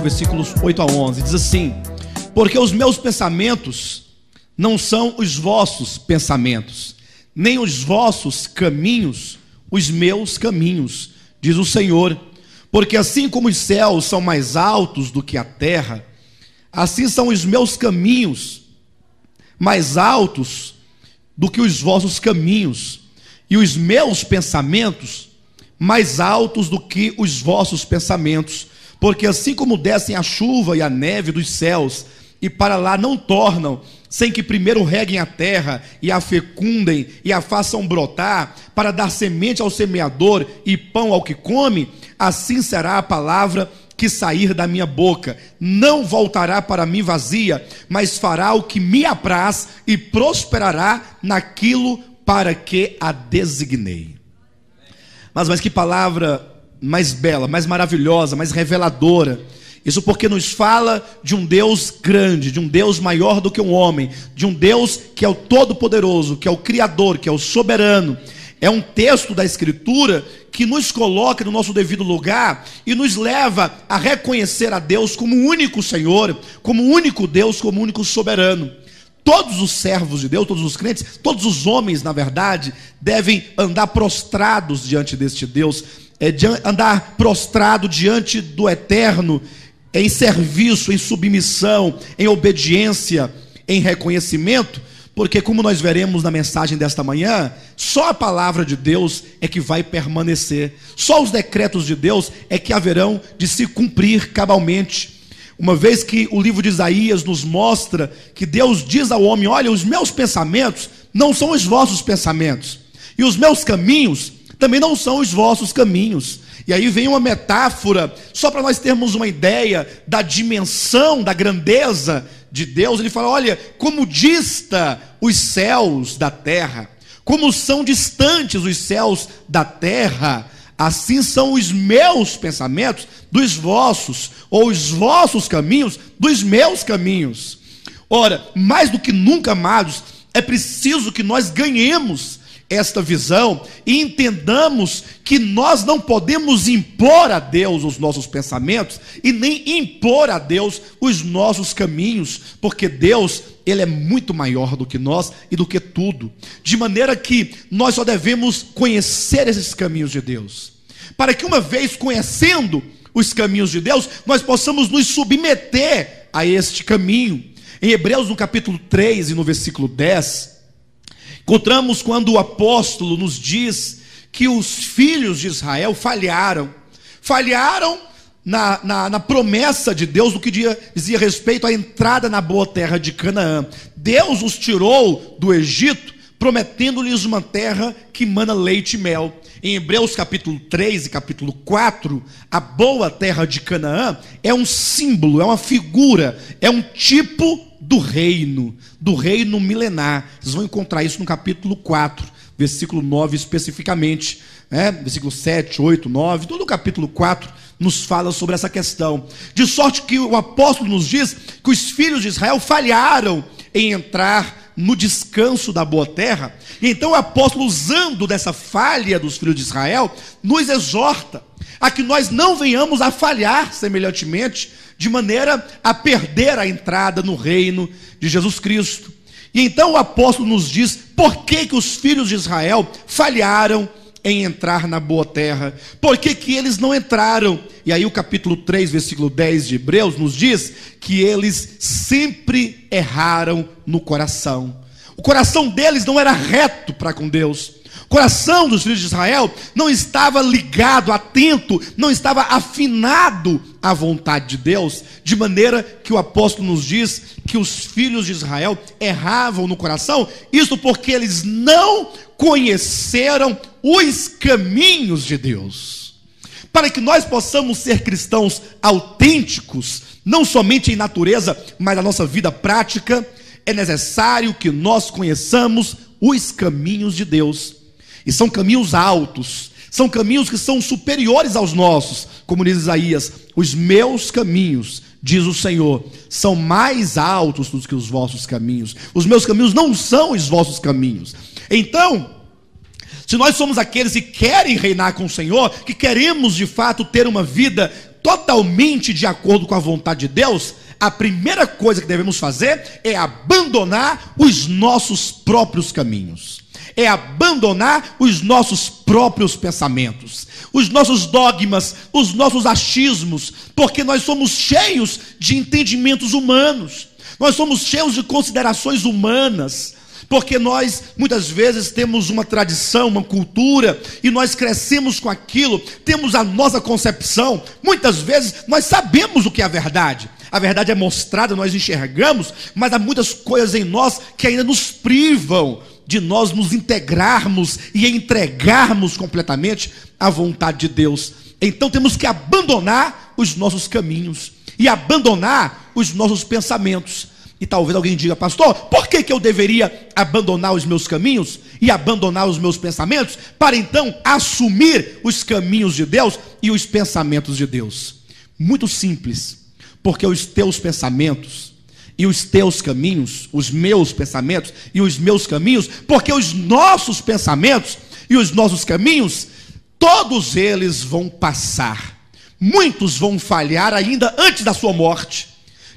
5, versículos 8 a 11. Diz assim: Porque os meus pensamentos não são os vossos pensamentos, nem os vossos caminhos, os meus caminhos, diz o Senhor. Porque assim como os céus são mais altos do que a terra, assim são os meus caminhos mais altos do que os vossos caminhos, e os meus pensamentos mais altos do que os vossos pensamentos, porque assim como descem a chuva e a neve dos céus, e para lá não tornam, sem que primeiro reguem a terra e a fecundem e a façam brotar, para dar semente ao semeador e pão ao que come, assim será a palavra que sair da minha boca. Não voltará para mim vazia, mas fará o que me apraz e prosperará naquilo para que a designei. Mas, mas que palavra mais bela, mais maravilhosa, mais reveladora. Isso porque nos fala de um Deus grande, de um Deus maior do que um homem, de um Deus que é o Todo-Poderoso, que é o Criador, que é o Soberano. É um texto da Escritura que nos coloca no nosso devido lugar e nos leva a reconhecer a Deus como o único Senhor, como o único Deus, como o único soberano. Todos os servos de Deus, todos os crentes, todos os homens, na verdade, devem andar prostrados diante deste Deus é de andar prostrado diante do Eterno, em serviço, em submissão, em obediência, em reconhecimento, porque, como nós veremos na mensagem desta manhã, só a palavra de Deus é que vai permanecer, só os decretos de Deus é que haverão de se cumprir cabalmente. Uma vez que o livro de Isaías nos mostra que Deus diz ao homem: Olha, os meus pensamentos não são os vossos pensamentos, e os meus caminhos também não são os vossos caminhos. E aí vem uma metáfora, só para nós termos uma ideia da dimensão, da grandeza de Deus. Ele fala: olha, como dista os céus da terra, como são distantes os céus da terra, assim são os meus pensamentos dos vossos, ou os vossos caminhos dos meus caminhos. Ora, mais do que nunca, amados, é preciso que nós ganhemos esta visão e entendamos que nós não podemos impor a Deus os nossos pensamentos e nem impor a Deus os nossos caminhos, porque Deus, ele é muito maior do que nós e do que tudo. De maneira que nós só devemos conhecer esses caminhos de Deus, para que uma vez conhecendo os caminhos de Deus, nós possamos nos submeter a este caminho. Em Hebreus, no capítulo 3 e no versículo 10, Encontramos quando o apóstolo nos diz que os filhos de Israel falharam. Falharam na, na, na, promessa de Deus do que dizia, dizia respeito à entrada na boa terra de Canaã. Deus os tirou do Egito, prometendo-lhes uma terra que mana leite e mel. Em Hebreus capítulo 3 e capítulo 4, a boa terra de Canaã é um símbolo, é uma figura, é um tipo do reino, do reino milenar. Vocês vão encontrar isso no capítulo 4, versículo 9 especificamente, né? versículo 7, 8, 9, todo o capítulo 4 nos fala sobre essa questão. De sorte que o apóstolo nos diz que os filhos de Israel falharam em entrar no descanso da boa terra. E então o apóstolo, usando dessa falha dos filhos de Israel, nos exorta a que nós não venhamos a falhar semelhantemente de maneira a perder a entrada no reino de Jesus Cristo. E então o apóstolo nos diz por que, que os filhos de Israel falharam em entrar na boa terra, por que, que eles não entraram. E aí o capítulo 3, versículo 10 de Hebreus nos diz que eles sempre erraram no coração. O coração deles não era reto para com Deus. O coração dos filhos de Israel não estava ligado, atento, não estava afinado à vontade de Deus, de maneira que o apóstolo nos diz que os filhos de Israel erravam no coração, isso porque eles não conheceram os caminhos de Deus. Para que nós possamos ser cristãos autênticos, não somente em natureza, mas na nossa vida prática, é necessário que nós conheçamos os caminhos de Deus. E são caminhos altos, são caminhos que são superiores aos nossos, como diz Isaías: os meus caminhos, diz o Senhor, são mais altos do que os vossos caminhos. Os meus caminhos não são os vossos caminhos. Então, se nós somos aqueles que querem reinar com o Senhor, que queremos de fato ter uma vida totalmente de acordo com a vontade de Deus, a primeira coisa que devemos fazer é abandonar os nossos próprios caminhos é abandonar os nossos próprios pensamentos, os nossos dogmas, os nossos achismos, porque nós somos cheios de entendimentos humanos, nós somos cheios de considerações humanas, porque nós muitas vezes temos uma tradição, uma cultura, e nós crescemos com aquilo, temos a nossa concepção. Muitas vezes nós sabemos o que é a verdade. A verdade é mostrada, nós enxergamos, mas há muitas coisas em nós que ainda nos privam de nós nos integrarmos e entregarmos completamente à vontade de Deus. Então temos que abandonar os nossos caminhos e abandonar os nossos pensamentos. E talvez alguém diga, pastor, por que, que eu deveria abandonar os meus caminhos e abandonar os meus pensamentos para então assumir os caminhos de Deus e os pensamentos de Deus? Muito simples, porque os teus pensamentos e os teus caminhos, os meus pensamentos e os meus caminhos, porque os nossos pensamentos e os nossos caminhos, todos eles vão passar. Muitos vão falhar ainda antes da sua morte,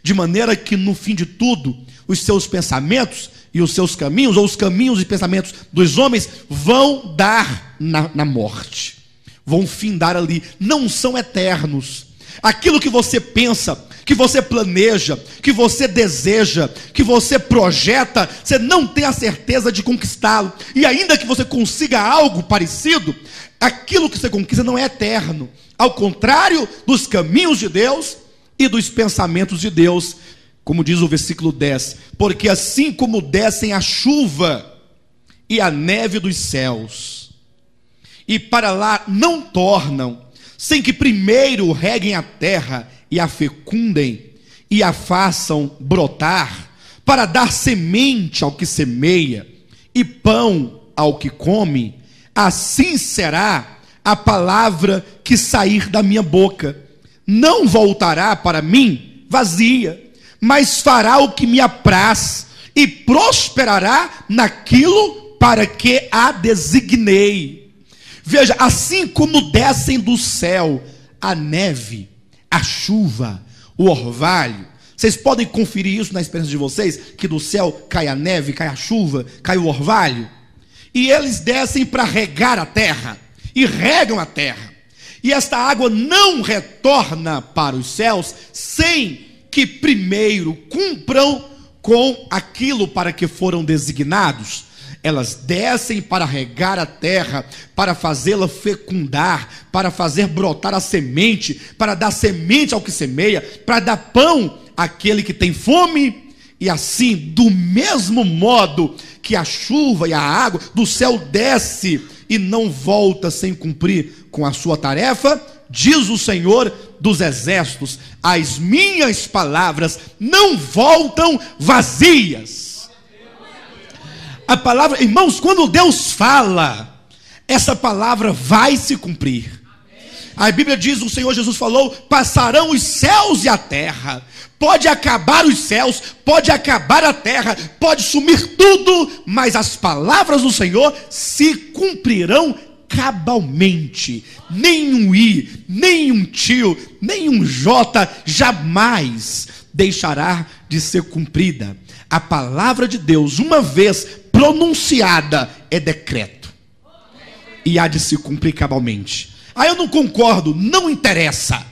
de maneira que no fim de tudo, os seus pensamentos e os seus caminhos, ou os caminhos e pensamentos dos homens, vão dar na, na morte, vão findar ali, não são eternos. Aquilo que você pensa, que você planeja, que você deseja, que você projeta, você não tem a certeza de conquistá-lo. E ainda que você consiga algo parecido, aquilo que você conquista não é eterno. Ao contrário dos caminhos de Deus e dos pensamentos de Deus, como diz o versículo 10: Porque assim como descem a chuva e a neve dos céus, e para lá não tornam, sem que primeiro reguem a terra e a fecundem e a façam brotar, para dar semente ao que semeia e pão ao que come, assim será a palavra que sair da minha boca. Não voltará para mim vazia, mas fará o que me apraz e prosperará naquilo para que a designei. Veja, assim como descem do céu a neve a chuva, o orvalho. Vocês podem conferir isso na experiência de vocês, que do céu cai a neve, cai a chuva, cai o orvalho. E eles descem para regar a terra e regam a terra. E esta água não retorna para os céus sem que primeiro cumpram com aquilo para que foram designados. Elas descem para regar a terra, para fazê-la fecundar, para fazer brotar a semente, para dar semente ao que semeia, para dar pão àquele que tem fome. E assim, do mesmo modo que a chuva e a água do céu desce e não volta sem cumprir com a sua tarefa, diz o Senhor dos exércitos: as minhas palavras não voltam vazias. A palavra, irmãos, quando Deus fala, essa palavra vai se cumprir. A Bíblia diz: o Senhor Jesus falou: passarão os céus e a terra. Pode acabar os céus, pode acabar a terra, pode sumir tudo, mas as palavras do Senhor se cumprirão cabalmente. Nenhum i, nenhum tio, nenhum j jamais deixará de ser cumprida. A palavra de Deus, uma vez pronunciada é decreto. E há de se cumprir cabalmente. Ah, eu não concordo, não interessa.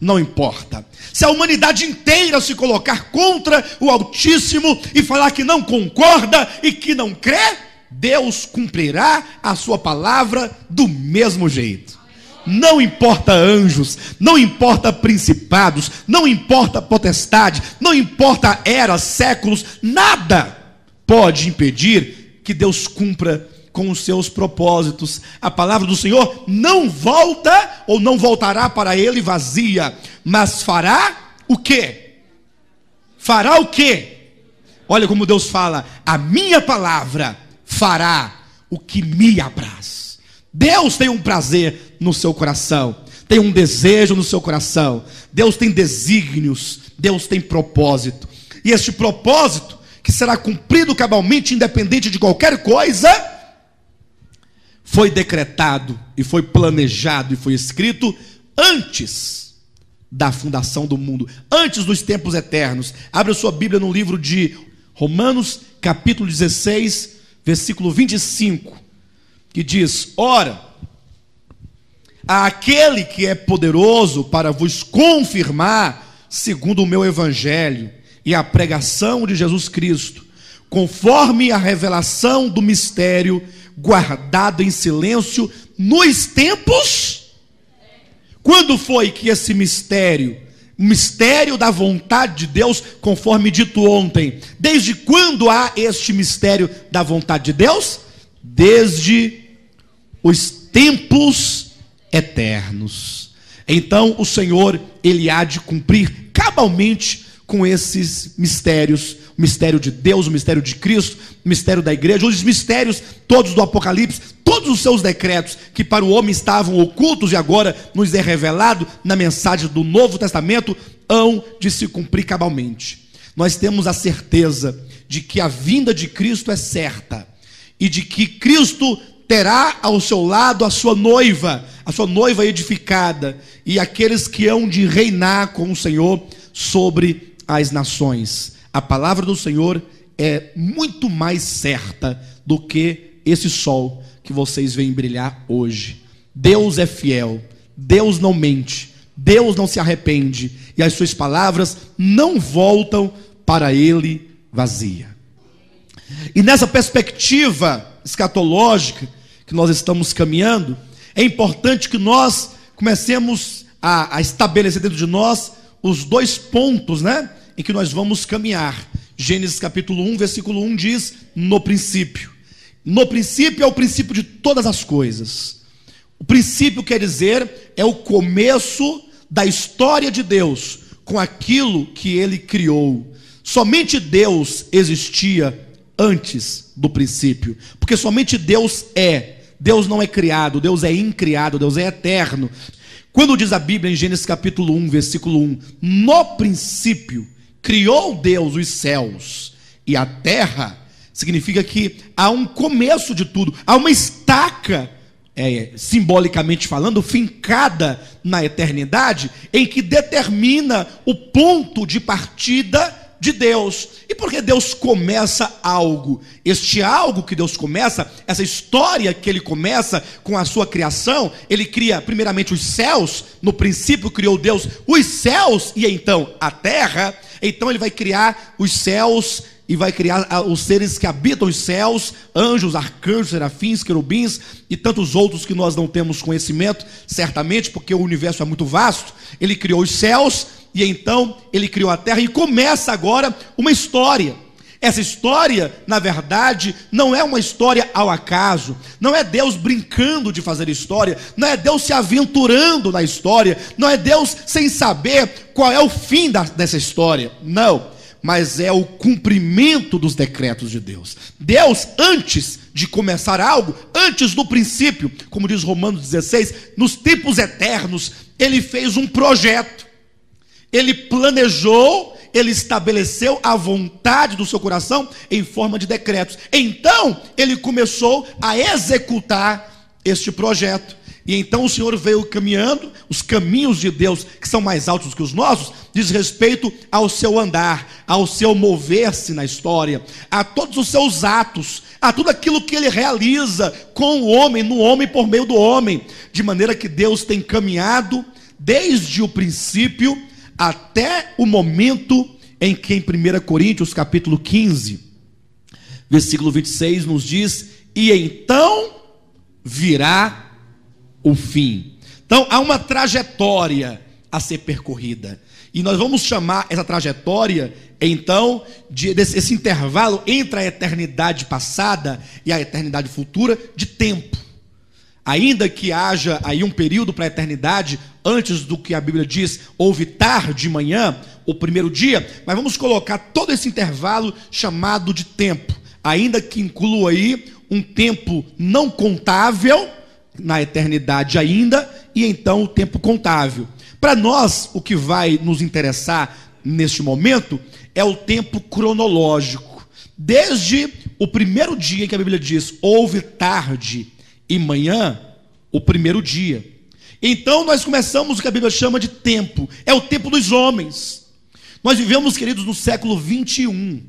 Não importa. Se a humanidade inteira se colocar contra o Altíssimo e falar que não concorda e que não crê, Deus cumprirá a sua palavra do mesmo jeito. Não importa anjos, não importa principados, não importa potestade, não importa eras, séculos, nada pode impedir que Deus cumpra com os seus propósitos. A palavra do Senhor não volta ou não voltará para ele vazia, mas fará o quê? Fará o quê? Olha como Deus fala: a minha palavra fará o que me apraz. Deus tem um prazer no seu coração, tem um desejo no seu coração. Deus tem desígnios, Deus tem propósito. E este propósito que será cumprido cabalmente, independente de qualquer coisa, foi decretado e foi planejado e foi escrito antes da fundação do mundo, antes dos tempos eternos. Abra sua Bíblia no livro de Romanos, capítulo 16, versículo 25, que diz: Ora, aquele que é poderoso para vos confirmar, segundo o meu evangelho, e a pregação de Jesus Cristo, conforme a revelação do mistério guardado em silêncio nos tempos. Quando foi que esse mistério, mistério da vontade de Deus, conforme dito ontem, desde quando há este mistério da vontade de Deus? Desde os tempos eternos. Então o Senhor, ele há de cumprir cabalmente com esses mistérios, o mistério de Deus, o mistério de Cristo, o mistério da igreja, os mistérios todos do Apocalipse, todos os seus decretos que para o homem estavam ocultos e agora nos é revelado na mensagem do Novo Testamento, hão de se cumprir cabalmente. Nós temos a certeza de que a vinda de Cristo é certa e de que Cristo terá ao seu lado a sua noiva, a sua noiva edificada, e aqueles que hão de reinar com o Senhor sobre às nações. A palavra do Senhor é muito mais certa do que esse sol que vocês veem brilhar hoje. Deus é fiel, Deus não mente, Deus não se arrepende, e as suas palavras não voltam para ele vazia. E nessa perspectiva escatológica que nós estamos caminhando, é importante que nós comecemos a, a estabelecer dentro de nós os dois pontos, né, em que nós vamos caminhar. Gênesis capítulo 1, versículo 1 diz: "No princípio". No princípio é o princípio de todas as coisas. O princípio quer dizer é o começo da história de Deus com aquilo que ele criou. Somente Deus existia antes do princípio, porque somente Deus é. Deus não é criado, Deus é incriado, Deus é eterno. Quando diz a Bíblia em Gênesis capítulo 1, versículo 1, no princípio criou Deus os céus e a terra, significa que há um começo de tudo, há uma estaca, é, simbolicamente falando, fincada na eternidade, em que determina o ponto de partida de Deus. E porque Deus começa algo? Este algo que Deus começa, essa história que ele começa com a sua criação, ele cria primeiramente os céus, no princípio criou Deus os céus e então a terra. Então ele vai criar os céus e vai criar ah, os seres que habitam os céus, anjos, arcanjos, serafins, querubins e tantos outros que nós não temos conhecimento, certamente, porque o universo é muito vasto. Ele criou os céus e então ele criou a terra e começa agora uma história. Essa história, na verdade, não é uma história ao acaso, não é Deus brincando de fazer história, não é Deus se aventurando na história, não é Deus sem saber qual é o fim da, dessa história. Não, mas é o cumprimento dos decretos de Deus. Deus, antes de começar algo, antes do princípio, como diz Romanos 16, nos tempos eternos, ele fez um projeto. Ele planejou, ele estabeleceu a vontade do seu coração em forma de decretos. Então, ele começou a executar este projeto. E então o Senhor veio caminhando, os caminhos de Deus, que são mais altos que os nossos, diz respeito ao seu andar, ao seu mover-se na história, a todos os seus atos, a tudo aquilo que ele realiza com o homem, no homem, por meio do homem, de maneira que Deus tem caminhado desde o princípio até o momento em que em 1 Coríntios capítulo 15, versículo 26 nos diz: "E então virá o fim". Então há uma trajetória a ser percorrida. E nós vamos chamar essa trajetória, então, de, desse intervalo entre a eternidade passada e a eternidade futura, de tempo ainda que haja aí um período para a eternidade, antes do que a Bíblia diz, houve tarde de manhã, o primeiro dia, mas vamos colocar todo esse intervalo chamado de tempo, ainda que inclua aí um tempo não contável, na eternidade ainda, e então o tempo contável. Para nós, o que vai nos interessar neste momento é o tempo cronológico. Desde o primeiro dia em que a Bíblia diz houve tarde e manhã, o primeiro dia. Então nós começamos o que a Bíblia chama de tempo, é o tempo dos homens. Nós vivemos, queridos, no século 21.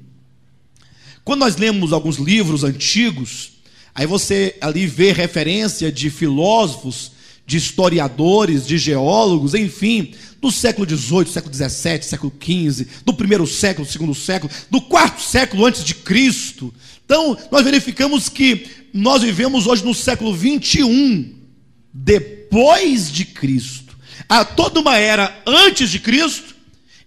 Quando nós lemos alguns livros antigos, aí você ali vê referência de filósofos de historiadores, de geólogos, enfim, do século XVIII, século XVII, século XV, do primeiro século, do segundo século, do quarto século antes de Cristo. Então, nós verificamos que nós vivemos hoje no século XXI, depois de Cristo. Há toda uma era antes de Cristo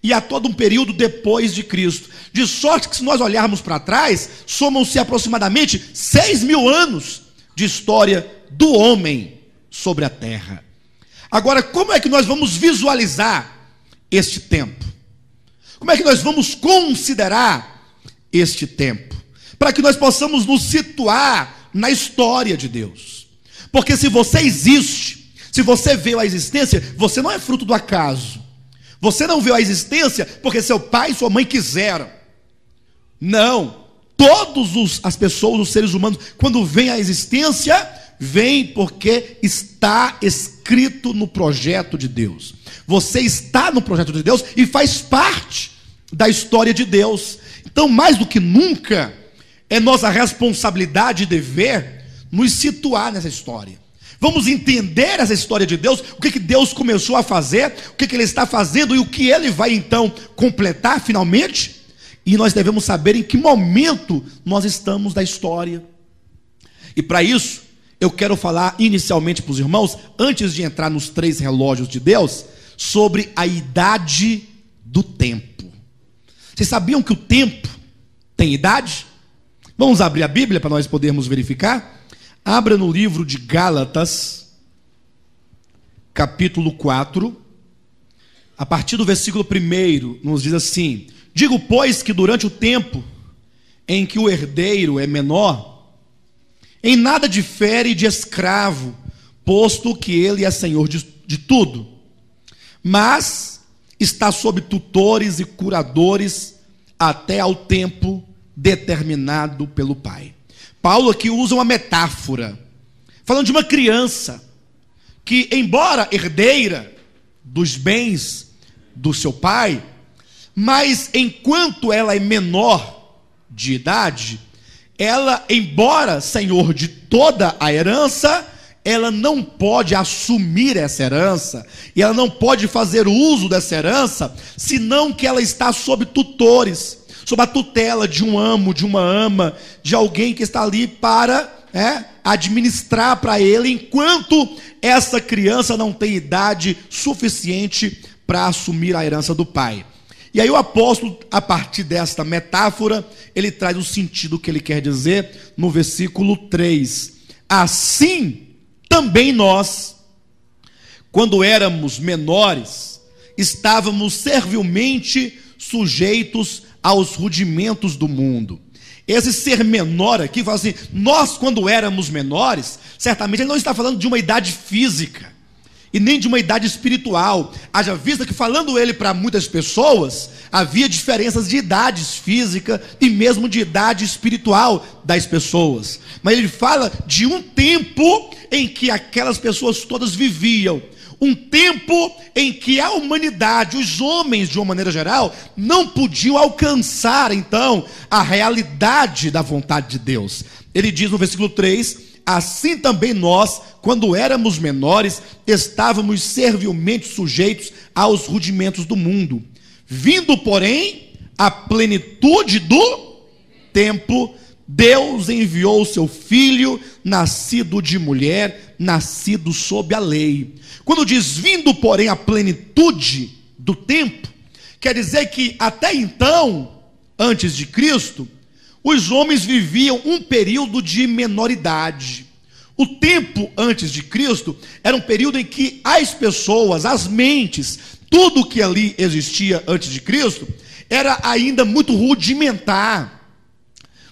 e há todo um período depois de Cristo. De sorte que, se nós olharmos para trás, somam-se aproximadamente 6 mil anos de história do homem sobre a terra. Agora, como é que nós vamos visualizar este tempo? Como é que nós vamos considerar este tempo? Para que nós possamos nos situar na história de Deus. Porque se você existe, se você veio a existência, você não é fruto do acaso. Você não veio a existência porque seu pai e sua mãe quiseram. Não. Todos os, as pessoas, os seres humanos, quando vêm a existência, Vem porque está escrito no projeto de Deus. Você está no projeto de Deus e faz parte da história de Deus. Então, mais do que nunca, é nossa responsabilidade e dever nos situar nessa história. Vamos entender essa história de Deus, o que, que Deus começou a fazer, o que, que Ele está fazendo e o que Ele vai então completar finalmente. E nós devemos saber em que momento nós estamos da história. E para isso, eu quero falar inicialmente para os irmãos, antes de entrar nos três relógios de Deus, sobre a idade do tempo. Vocês sabiam que o tempo tem idade? Vamos abrir a Bíblia para nós podermos verificar? Abra no livro de Gálatas, capítulo 4, a partir do versículo 1, nos diz assim: Digo, pois, que durante o tempo em que o herdeiro é menor, em nada difere de escravo, posto que ele é senhor de, de tudo. Mas está sob tutores e curadores até ao tempo determinado pelo Pai. Paulo aqui usa uma metáfora, falando de uma criança que, embora herdeira dos bens do seu pai, mas enquanto ela é menor de idade, ela, embora senhor de toda a herança, ela não pode assumir essa herança, e ela não pode fazer uso dessa herança, senão que ela está sob tutores, sob a tutela de um amo, de uma ama, de alguém que está ali para é, administrar para ele, enquanto essa criança não tem idade suficiente para assumir a herança do pai. E aí o apóstolo, a partir desta metáfora, ele traz o sentido que ele quer dizer no versículo 3. Assim também nós, quando éramos menores, estávamos servilmente sujeitos aos rudimentos do mundo. Esse ser menor aqui fala assim: nós, quando éramos menores, certamente ele não está falando de uma idade física e nem de uma idade espiritual, haja vista que, falando ele para muitas pessoas, havia diferenças de idades física e mesmo de idade espiritual das pessoas. Mas ele fala de um tempo em que aquelas pessoas todas viviam um tempo em que a humanidade, os homens de uma maneira geral, não podiam alcançar então a realidade da vontade de Deus. Ele diz no versículo 3 assim também nós, quando éramos menores, estávamos servilmente sujeitos aos rudimentos do mundo. Vindo, porém, a plenitude do tempo, Deus enviou o seu filho, nascido de mulher, nascido sob a lei. Quando diz vindo, porém, a plenitude do tempo, quer dizer que até então, antes de Cristo, os homens viviam um período de menoridade. O tempo antes de Cristo era um período em que as pessoas, as mentes, tudo que ali existia antes de Cristo, era ainda muito rudimentar,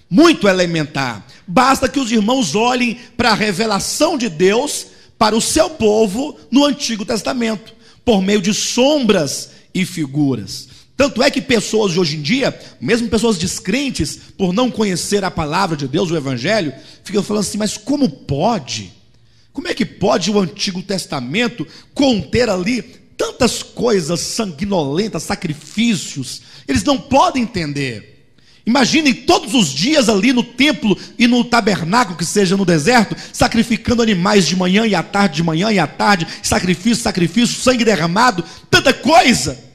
muito elementar. Basta que os irmãos olhem para a revelação de Deus para o seu povo no Antigo Testamento, por meio de sombras e figuras. Tanto é que pessoas de hoje em dia, mesmo pessoas descrentes, por não conhecer a palavra de Deus, o Evangelho, ficam falando assim: mas como pode? Como é que pode o Antigo Testamento conter ali tantas coisas sanguinolentas, sacrifícios? Eles não podem entender. Imaginem todos os dias ali no templo e no tabernáculo, que seja no deserto, sacrificando animais de manhã e à tarde, de manhã e à tarde, sacrifício, sacrifício, sangue derramado, tanta coisa.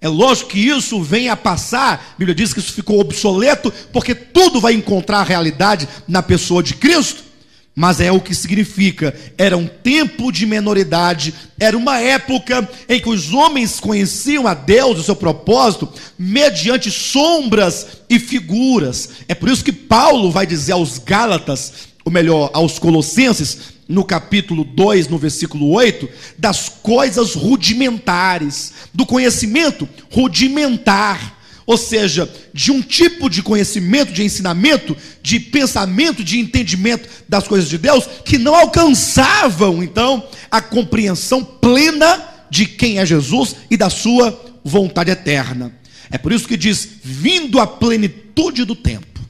É lógico que isso vem a passar, a Bíblia diz que isso ficou obsoleto, porque tudo vai encontrar realidade na pessoa de Cristo, mas é o que significa. Era um tempo de menoridade, era uma época em que os homens conheciam a Deus, o seu propósito, mediante sombras e figuras. É por isso que Paulo vai dizer aos Gálatas, ou melhor, aos Colossenses, no capítulo 2, no versículo 8, das coisas rudimentares, do conhecimento rudimentar, ou seja, de um tipo de conhecimento, de ensinamento, de pensamento, de entendimento das coisas de Deus, que não alcançavam, então, a compreensão plena de quem é Jesus e da sua vontade eterna. É por isso que diz: vindo a plenitude do tempo.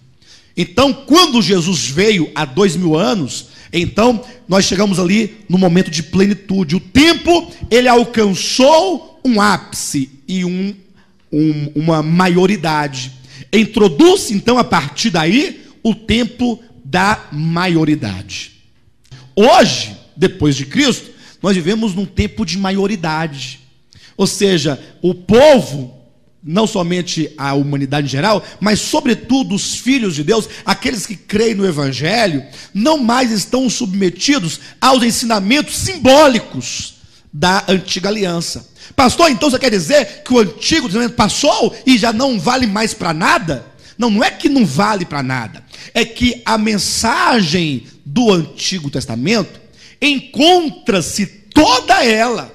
Então, quando Jesus veio há dois mil anos, então, nós chegamos ali no momento de plenitude. O tempo, ele alcançou um ápice e um, um, uma maioridade. Introduz, então, a partir daí, o tempo da maioridade. Hoje, depois de Cristo, nós vivemos num tempo de maioridade. Ou seja, o povo não somente a humanidade em geral, mas sobretudo os filhos de Deus, aqueles que creem no Evangelho, não mais estão submetidos aos ensinamentos simbólicos da antiga aliança. Pastor, então você quer dizer que o antigo testamento passou e já não vale mais para nada? Não, não é que não vale para nada. É que a mensagem do Antigo Testamento encontra-se toda ela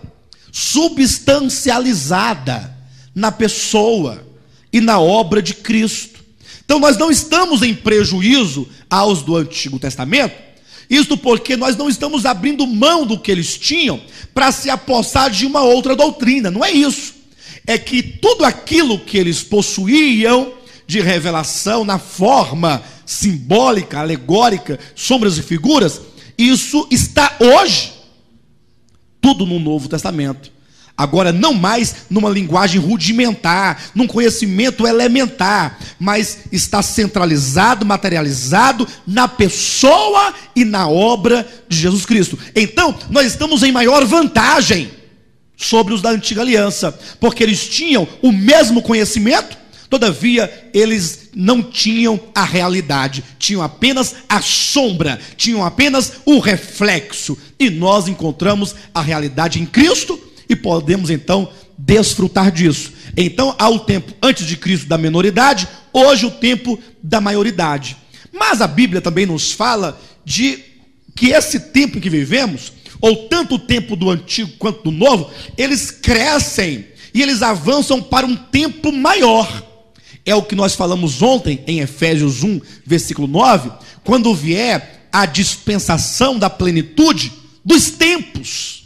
substancializada na pessoa e na obra de Cristo. Então nós não estamos em prejuízo aos do Antigo Testamento, isto porque nós não estamos abrindo mão do que eles tinham para se apossar de uma outra doutrina, não é isso. É que tudo aquilo que eles possuíam de revelação na forma simbólica, alegórica, sombras e figuras, isso está hoje tudo no Novo Testamento. Agora, não mais numa linguagem rudimentar, num conhecimento elementar, mas está centralizado, materializado na pessoa e na obra de Jesus Cristo. Então, nós estamos em maior vantagem sobre os da antiga aliança, porque eles tinham o mesmo conhecimento, todavia eles não tinham a realidade, tinham apenas a sombra, tinham apenas o reflexo. E nós encontramos a realidade em Cristo e podemos então desfrutar disso. Então há o tempo antes de Cristo da menoridade, hoje o tempo da maioridade. Mas a Bíblia também nos fala de que esse tempo em que vivemos, ou tanto o tempo do antigo quanto do novo, eles crescem e eles avançam para um tempo maior. É o que nós falamos ontem em Efésios 1, versículo 9, quando vier a dispensação da plenitude dos tempos.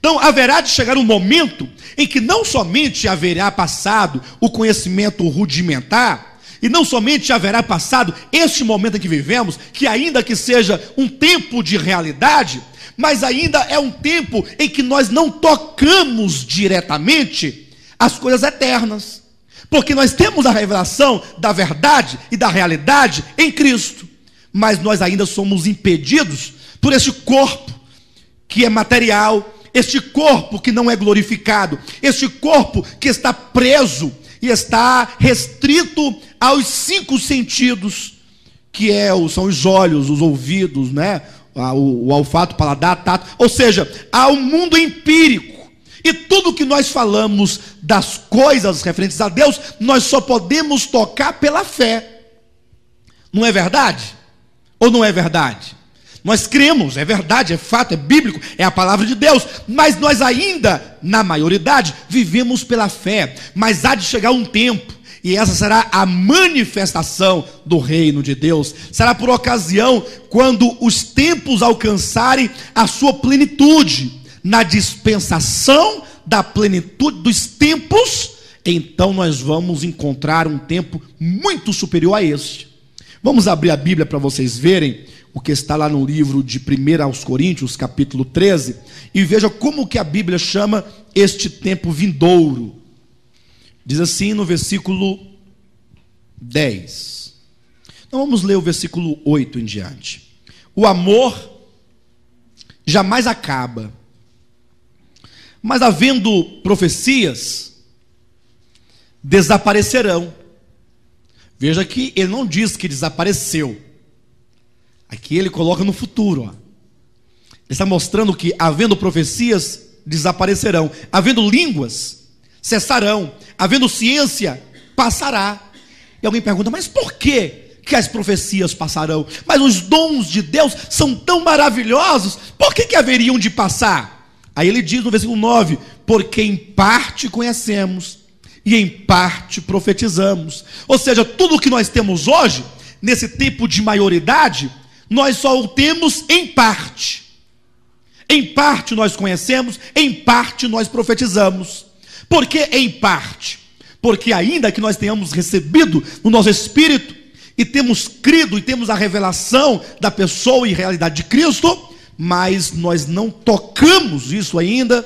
Então, haverá de chegar um momento em que não somente haverá passado o conhecimento rudimentar, e não somente haverá passado este momento em que vivemos, que ainda que seja um tempo de realidade, mas ainda é um tempo em que nós não tocamos diretamente as coisas eternas, porque nós temos a revelação da verdade e da realidade em Cristo, mas nós ainda somos impedidos por esse corpo que é material, este corpo que não é glorificado, este corpo que está preso e está restrito aos cinco sentidos, que é, são os olhos, os ouvidos, né? o, o olfato, o paladar, tato, ou seja, há um mundo empírico. E tudo que nós falamos das coisas referentes a Deus, nós só podemos tocar pela fé. Não é verdade? Ou não é verdade? Nós cremos, é verdade, é fato, é bíblico, é a palavra de Deus, mas nós ainda, na maioridade, vivemos pela fé. Mas há de chegar um tempo e essa será a manifestação do reino de Deus. Será por ocasião quando os tempos alcançarem a sua plenitude, na dispensação da plenitude dos tempos, então nós vamos encontrar um tempo muito superior a este. Vamos abrir a Bíblia para vocês verem o que está lá no livro de 1 aos Coríntios, capítulo 13, e veja como que a Bíblia chama este tempo vindouro. Diz assim no versículo 10. Então vamos ler o versículo 8 em diante. O amor jamais acaba. Mas havendo profecias, desaparecerão. Veja que ele não diz que desapareceu. Aqui ele coloca no futuro. Ó. Ele está mostrando que, havendo profecias, desaparecerão, havendo línguas, cessarão, havendo ciência, passará. E alguém pergunta, mas por quê? que as profecias passarão, mas os dons de Deus são tão maravilhosos, por que, que haveriam de passar? Aí ele diz no versículo 9: Porque em parte conhecemos e em parte profetizamos. Ou seja, tudo o que nós temos hoje, nesse tempo de maioridade, nós só o temos em parte. Em parte nós conhecemos, em parte nós profetizamos. Por que em parte? Porque ainda que nós tenhamos recebido no nosso espírito e temos crido e temos a revelação da pessoa e realidade de Cristo, mas nós não tocamos isso ainda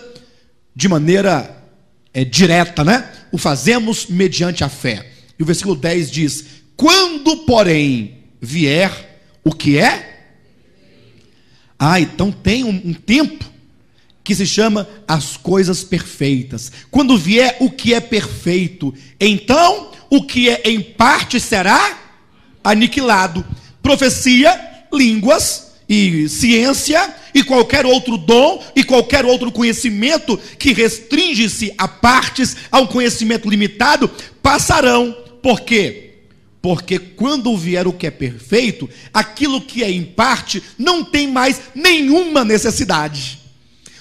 de maneira é, direta, né? O fazemos mediante a fé. E o versículo 10 diz: Quando, porém, vier o que é? Ah, então tem um, um tempo que se chama as coisas perfeitas. Quando vier o que é perfeito, então o que é em parte será aniquilado. Profecia, línguas e ciência e qualquer outro dom e qualquer outro conhecimento que restringe-se a partes, a um conhecimento limitado, passarão. Por quê? Porque quando vier o que é perfeito, aquilo que é em parte não tem mais nenhuma necessidade.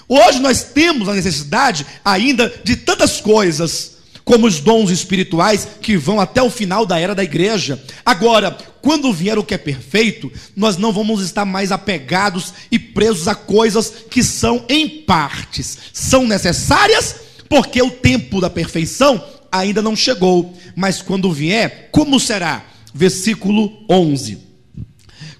Hoje nós temos a necessidade ainda de tantas coisas, como os dons espirituais que vão até o final da era da igreja. Agora, quando vier o que é perfeito, nós não vamos estar mais apegados e presos a coisas que são em partes, são necessárias, porque o tempo da perfeição ainda não chegou, mas quando vier, como será? Versículo 11.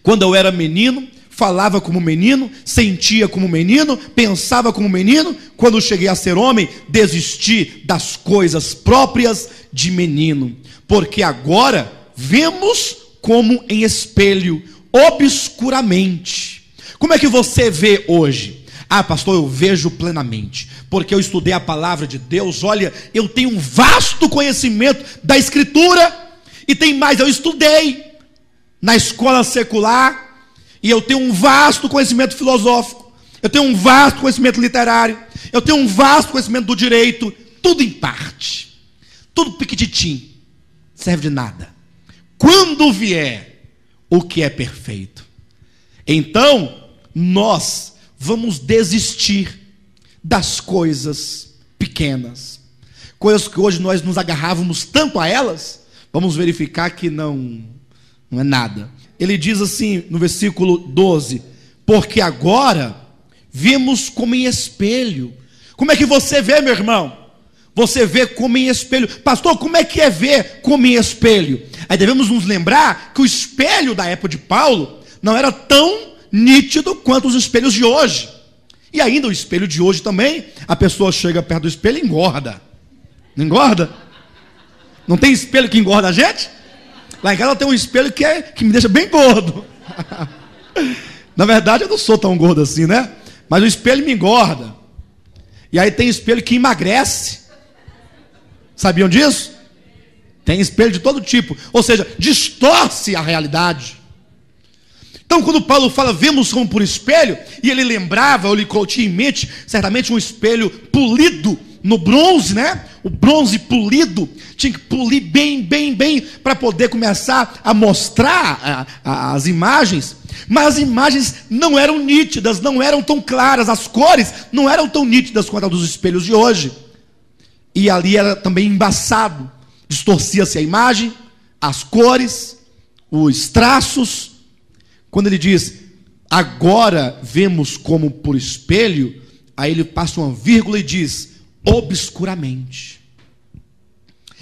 Quando eu era menino, falava como menino, sentia como menino, pensava como menino. Quando cheguei a ser homem, desisti das coisas próprias de menino, porque agora vemos como em espelho, obscuramente. Como é que você vê hoje? Ah, pastor, eu vejo plenamente, porque eu estudei a palavra de Deus. Olha, eu tenho um vasto conhecimento da Escritura, e tem mais, eu estudei na escola secular, e eu tenho um vasto conhecimento filosófico, eu tenho um vasto conhecimento literário, eu tenho um vasto conhecimento do direito, tudo em parte, tudo piquititim, serve de nada. Quando vier o que é perfeito, então nós vamos desistir das coisas pequenas. Coisas que hoje nós nos agarrávamos tanto a elas, vamos verificar que não, não é nada. Ele diz assim no versículo 12: Porque agora vimos como em espelho. Como é que você vê, meu irmão? Você vê como em espelho. Pastor, como é que é ver como em espelho? Aí devemos nos lembrar que o espelho da época de Paulo não era tão nítido quanto os espelhos de hoje. E ainda o espelho de hoje também, a pessoa chega perto do espelho e engorda. Não engorda? Não tem espelho que engorda a gente? Lá em casa tem um espelho que, é, que me deixa bem gordo. Na verdade, eu não sou tão gordo assim, né? Mas o espelho me engorda. E aí tem espelho que emagrece. Sabiam disso? Tem espelho de todo tipo. Ou seja, distorce a realidade. Então, quando Paulo fala, vemos como por espelho, e ele lembrava, ou ele tinha em mente, certamente um espelho polido no bronze, né? O bronze polido, tinha que polir bem, bem, bem, para poder começar a mostrar a, a, as imagens. Mas as imagens não eram nítidas, não eram tão claras, as cores não eram tão nítidas quanto as dos espelhos de hoje. E ali era também embaçado, distorcia-se a imagem, as cores, os traços, quando ele diz, agora vemos como por espelho, aí ele passa uma vírgula e diz, obscuramente.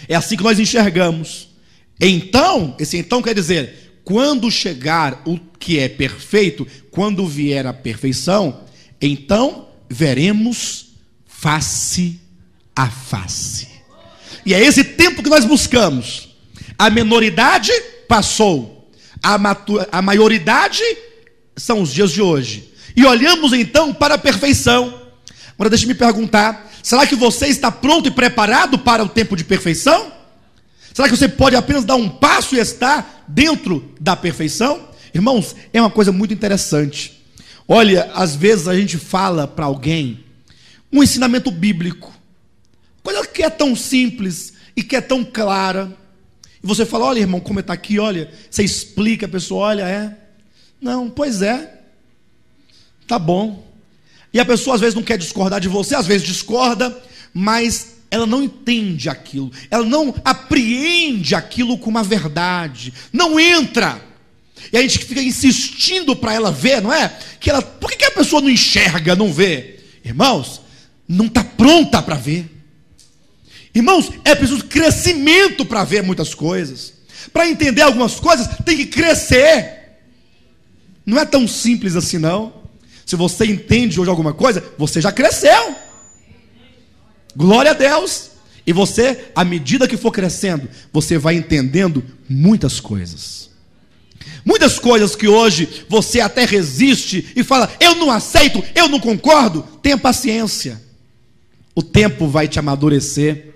É assim que nós enxergamos. Então, esse então quer dizer, quando chegar o que é perfeito, quando vier a perfeição, então veremos face a face. E é esse tempo que nós buscamos. A menoridade passou, a, maioridade são os dias de hoje. E olhamos então para a perfeição. Agora deixe-me perguntar: será que você está pronto e preparado para o tempo de perfeição? Será que você pode apenas dar um passo e estar dentro da perfeição? Irmãos, é uma coisa muito interessante. Olha, às vezes a gente fala para alguém um ensinamento bíblico, coisa que é tão simples e que é tão clara, e você fala, olha, irmão, como é está aqui, olha. Você explica, a pessoa, olha, é. Não, pois é. Tá bom. E a pessoa às vezes não quer discordar de você, às vezes discorda, mas ela não entende aquilo, ela não apreende aquilo como a verdade, não entra. E a gente fica insistindo para ela ver, não é? Que ela, por que a pessoa não enxerga, não vê? Irmãos, não está pronta para ver. Irmãos, é preciso crescimento para ver muitas coisas. Para entender algumas coisas, tem que crescer. Não é tão simples assim, não. Se você entende hoje alguma coisa, você já cresceu. Glória a Deus. E você, à medida que for crescendo, você vai entendendo muitas coisas. Muitas coisas que hoje você até resiste e fala: eu não aceito, eu não concordo. Tenha paciência. O tempo vai te amadurecer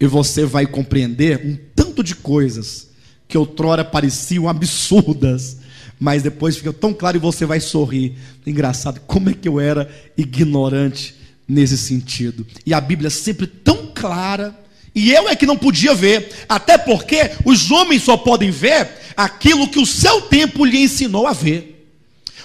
e você vai compreender um tanto de coisas que outrora pareciam absurdas, mas depois fica tão claro e você vai sorrir. Engraçado, como é que eu era ignorante nesse sentido. E a Bíblia é sempre tão clara, e eu é que não podia ver, até porque os homens só podem ver aquilo que o seu tempo lhe ensinou a ver.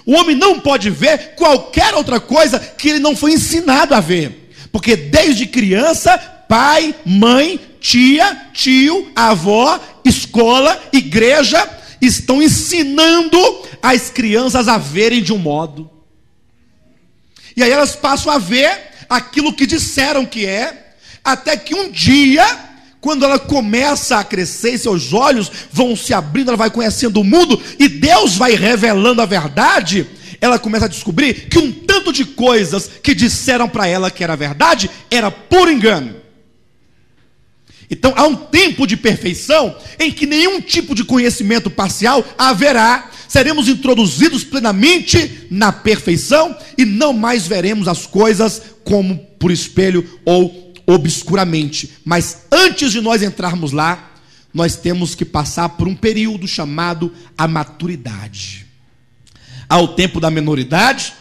O homem não pode ver qualquer outra coisa que ele não foi ensinado a ver. Porque desde criança pai, mãe, tia, tio, avó, escola, igreja, estão ensinando as crianças a verem de um modo. E aí elas passam a ver aquilo que disseram que é, até que um dia, quando ela começa a crescer, seus olhos vão se abrindo, ela vai conhecendo o mundo e Deus vai revelando a verdade. Ela começa a descobrir que um tanto de coisas que disseram para ela que era verdade era puro engano. Então há um tempo de perfeição em que nenhum tipo de conhecimento parcial haverá. Seremos introduzidos plenamente na perfeição e não mais veremos as coisas como por espelho ou obscuramente. Mas antes de nós entrarmos lá, nós temos que passar por um período chamado a maturidade. Há o tempo da menoridade,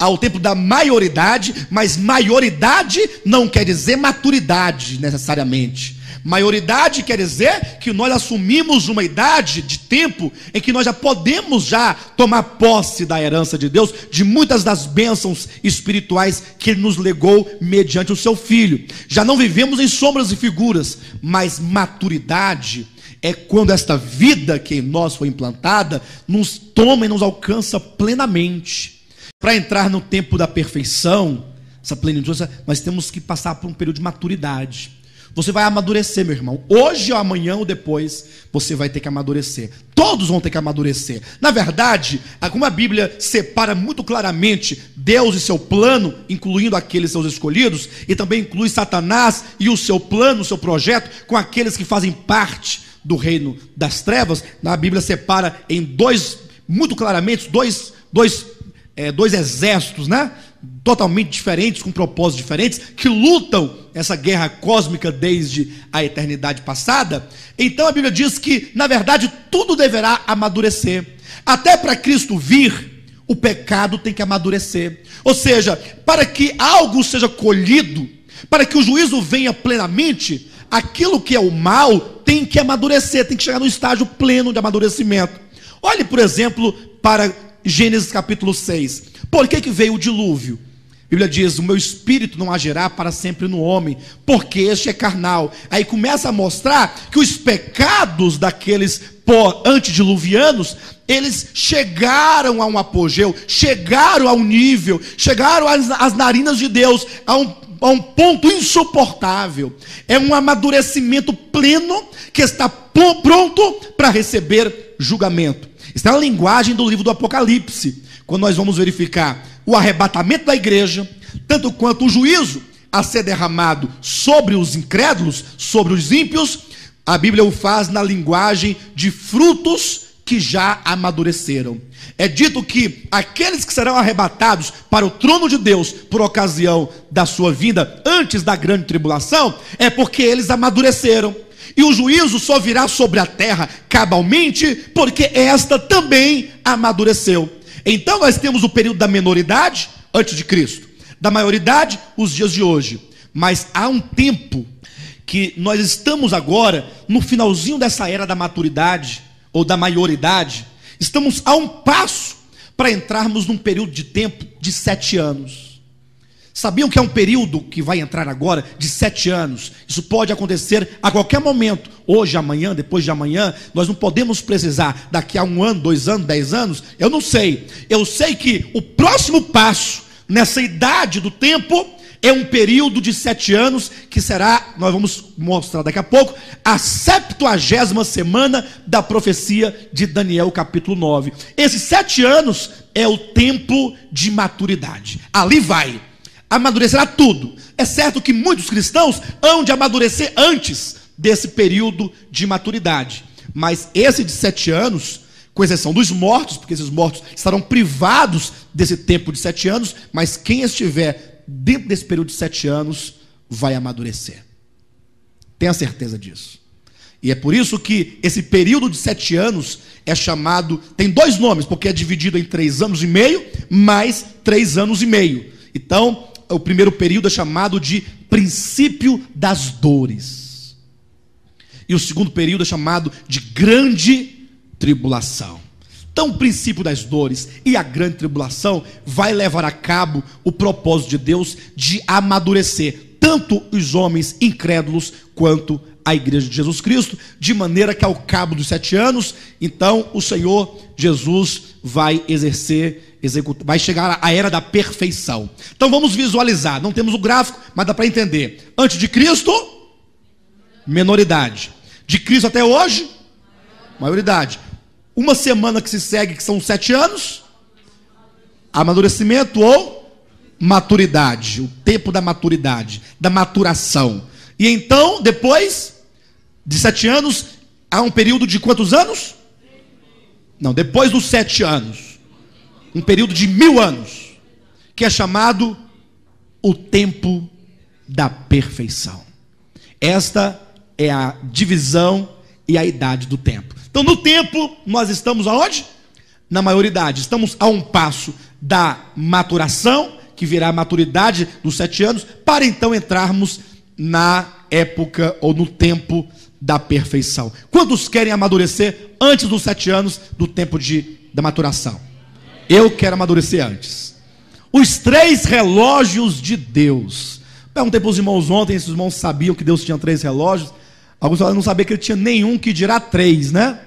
ao tempo da maioridade, mas maioridade não quer dizer maturidade necessariamente. Maioridade quer dizer que nós assumimos uma idade de tempo em que nós já podemos já tomar posse da herança de Deus, de muitas das bênçãos espirituais que ele nos legou mediante o seu filho. Já não vivemos em sombras e figuras, mas maturidade é quando esta vida que em nós foi implantada nos toma e nos alcança plenamente. Para entrar no tempo da perfeição, essa plenitude, nós temos que passar por um período de maturidade. Você vai amadurecer, meu irmão. Hoje ou amanhã ou depois, você vai ter que amadurecer. Todos vão ter que amadurecer. Na verdade, é como a Bíblia separa muito claramente Deus e seu plano, incluindo aqueles seus escolhidos, e também inclui Satanás e o seu plano, o seu projeto, com aqueles que fazem parte do reino das trevas, na Bíblia separa em dois, muito claramente, dois, dois é, dois exércitos, né? Totalmente diferentes, com propósitos diferentes, que lutam essa guerra cósmica desde a eternidade passada. Então a Bíblia diz que, na verdade, tudo deverá amadurecer. Até para Cristo vir, o pecado tem que amadurecer. Ou seja, para que algo seja colhido, para que o juízo venha plenamente, aquilo que é o mal tem que amadurecer, tem que chegar no estágio pleno de amadurecimento. Olhe, por exemplo, para Gênesis capítulo 6. Por que, que veio o dilúvio? A Bíblia diz: O meu espírito não agirá para sempre no homem, porque este é carnal. Aí começa a mostrar que os pecados daqueles antediluvianos, eles chegaram a um apogeu, chegaram a um nível, chegaram às, às narinas de Deus, a um, a um ponto insuportável. É um amadurecimento pleno que está pronto para receber julgamento. Está na linguagem do livro do Apocalipse, quando nós vamos verificar o arrebatamento da igreja, tanto quanto o juízo a ser derramado sobre os incrédulos, sobre os ímpios, a Bíblia o faz na linguagem de frutos que já amadureceram. É dito que aqueles que serão arrebatados para o trono de Deus por ocasião da sua vinda antes da grande tribulação, é porque eles amadureceram e o juízo só virá sobre a terra cabalmente, porque esta também amadureceu. Então nós temos o período da menoridade antes de Cristo, da maioridade os dias de hoje. Mas há um tempo que nós estamos agora no finalzinho dessa era da maturidade ou da maioridade, estamos a um passo para entrarmos num período de tempo de sete anos. Sabiam que é um período que vai entrar agora de sete anos. Isso pode acontecer a qualquer momento, hoje, amanhã, depois de amanhã. Nós não podemos precisar daqui a um ano, dois anos, dez anos. Eu não sei. Eu sei que o próximo passo nessa idade do tempo é um período de sete anos que será, nós vamos mostrar daqui a pouco, a septuagésima semana da profecia de Daniel capítulo 9. Esses sete anos é o tempo de maturidade. Ali vai amadurecerá tudo. É certo que muitos cristãos hão de amadurecer antes desse período de maturidade. Mas esse de sete anos, com exceção dos mortos, porque esses mortos estarão privados desse tempo de sete anos, mas quem estiver dentro desse período de sete anos vai amadurecer. Tenha certeza disso. E é por isso que esse período de sete anos é chamado, tem dois nomes, porque é dividido em três anos e meio, mais três anos e meio. Então, o primeiro período é chamado de princípio das dores. E o segundo período é chamado de grande tribulação. Então, o princípio das dores e a grande tribulação vai levar a cabo o propósito de Deus de amadurecer tanto os homens incrédulos quanto a igreja de Jesus Cristo, de maneira que ao cabo dos sete anos, então o Senhor Jesus vai exercer vai chegar a era da perfeição. Então vamos visualizar, não temos o gráfico, mas dá para entender. Antes de Cristo, menoridade. De Cristo até hoje, maioridade. Uma semana que se segue, que são sete anos, amadurecimento ou maturidade, o tempo da maturidade, da maturação. E então, depois de sete anos, há um período de quantos anos? Não, depois dos sete anos um período de mil anos, que é chamado o tempo da perfeição. Esta é a divisão e a idade do tempo. Então, no tempo, nós estamos aonde? Na maioridade. Estamos a um passo da maturação, que virá a maturidade dos sete anos, para então entrarmos na época ou no tempo da perfeição. Quantos querem amadurecer antes dos sete anos do tempo de, da maturação? Eu quero amadurecer antes. Os três relógios de Deus. Perguntei para os irmãos ontem se os irmãos sabiam que Deus tinha três relógios. Alguns falaram não sabia que ele tinha nenhum que dirá três, né?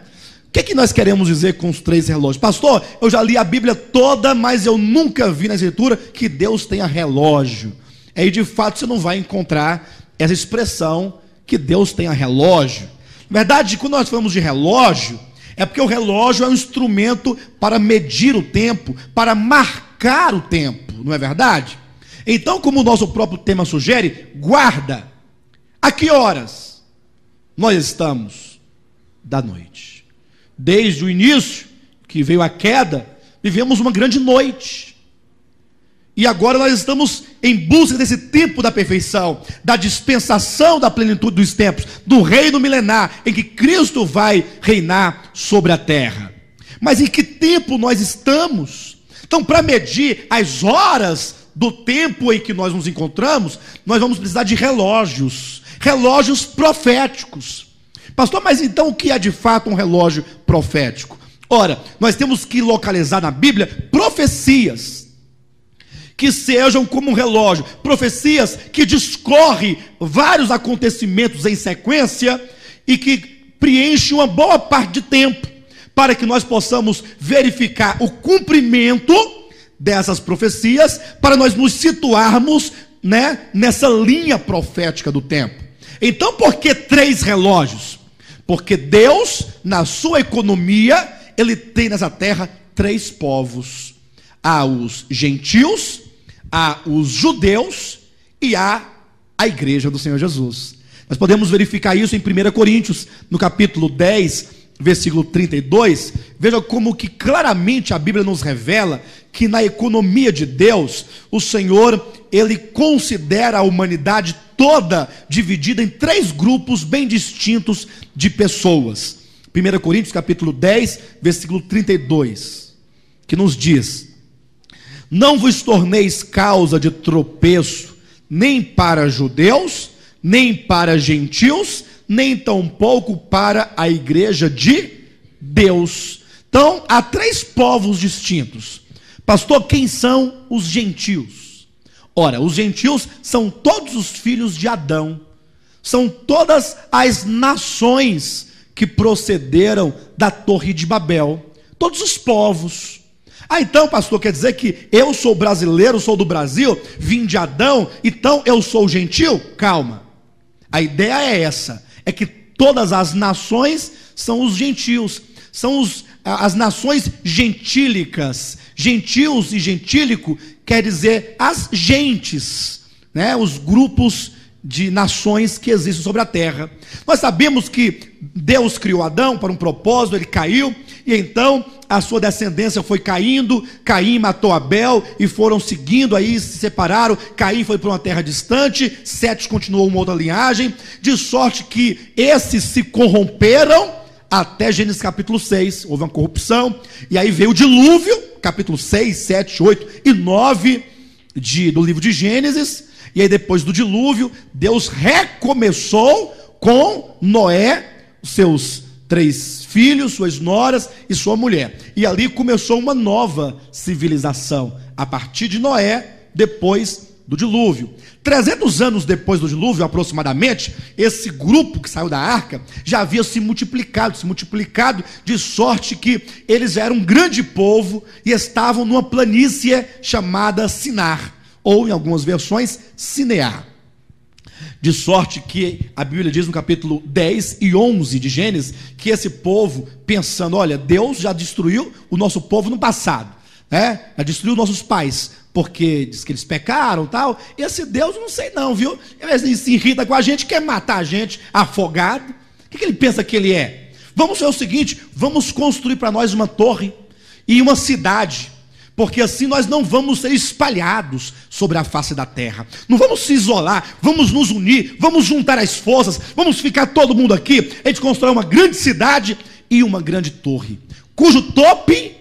O que, é que nós queremos dizer com os três relógios? Pastor, eu já li a Bíblia toda, mas eu nunca vi na Escritura que Deus tenha relógio. Aí de fato você não vai encontrar essa expressão que Deus tenha relógio. Na verdade, quando nós falamos de relógio, é porque o relógio é um instrumento para medir o tempo, para marcar o tempo, não é verdade? Então, como o nosso próprio tema sugere, guarda. A que horas nós estamos da noite? Desde o início, que veio a queda, vivemos uma grande noite. E agora nós estamos em busca desse tempo da perfeição, da dispensação da plenitude dos tempos, do reino milenar, em que Cristo vai reinar sobre a terra. Mas em que tempo nós estamos? Então, para medir as horas do tempo em que nós nos encontramos, nós vamos precisar de relógios, relógios proféticos. Pastor, mas então o que é de fato um relógio profético? Ora, nós temos que localizar na Bíblia profecias que sejam como um relógio, profecias que discorrem vários acontecimentos em sequência e que preenchem uma boa parte de tempo, para que nós possamos verificar o cumprimento dessas profecias, para nós nos situarmos né, nessa linha profética do tempo. Então, por que três relógios? Porque Deus, na sua economia, ele tem nessa terra três povos: há os gentios, Há os judeus e há a igreja do Senhor Jesus. Nós podemos verificar isso em 1 Coríntios, no capítulo 10, versículo 32. Veja como que claramente a Bíblia nos revela que na economia de Deus, o Senhor, ele considera a humanidade toda dividida em três grupos bem distintos de pessoas. 1 Coríntios capítulo 10, versículo 32, que nos diz: não vos torneis causa de tropeço, nem para judeus, nem para gentios, nem tampouco para a igreja de Deus. Então, há três povos distintos. Pastor, quem são os gentios? Ora, os gentios são todos os filhos de Adão, são todas as nações que procederam da Torre de Babel, todos os povos. Ah, então, pastor, quer dizer que eu sou brasileiro, sou do Brasil, vim de Adão, então eu sou gentil? Calma. A ideia é essa: é que todas as nações são os gentios, são os, as nações gentílicas. Gentios e gentílico quer dizer as gentes, né? os grupos de nações que existem sobre a terra. Nós sabemos que Deus criou Adão para um propósito, ele caiu, e então a sua descendência foi caindo, Caim matou Abel e foram seguindo aí, se separaram, Caim foi para uma terra distante, Sete continuou uma outra linhagem, de sorte que esses se corromperam até Gênesis capítulo 6, houve uma corrupção, e aí veio o dilúvio, capítulo 6, 7, 8 e 9 de, do livro de Gênesis, e aí, depois do dilúvio, Deus recomeçou com Noé, seus três filhos, suas noras e sua mulher. E ali começou uma nova civilização, a partir de Noé, depois do dilúvio. 300 anos depois do dilúvio, aproximadamente, esse grupo que saiu da arca já havia se multiplicado, se multiplicado de sorte que eles eram um grande povo e estavam numa planície chamada Sinar ou em algumas versões, cinear. De sorte que a Bíblia diz no capítulo 10 e 11 de Gênesis que esse povo, pensando, olha, Deus já destruiu o nosso povo no passado, né? já destruiu nossos pais, porque diz que eles pecaram tal. Esse Deus, não sei não, viu? Ele se irrita com a gente, quer matar a gente afogado. O que, que ele pensa que ele é? Vamos fazer o seguinte: vamos construir para nós uma torre e uma cidade porque assim nós não vamos ser espalhados sobre a face da terra. Não vamos se isolar, vamos nos unir, vamos juntar as forças, vamos ficar todo mundo aqui. A gente constrói uma grande cidade e uma grande torre, cujo tope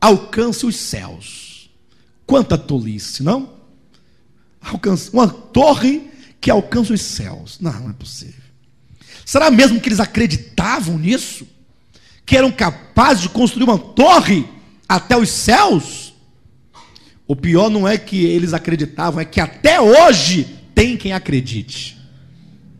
alcance os céus. Quanta tolice, não? Alcança uma torre que alcança os céus. Não, não é possível. Será mesmo que eles acreditavam nisso? Que eram capazes de construir uma torre até os céus. O pior não é que eles acreditavam, é que até hoje tem quem acredite.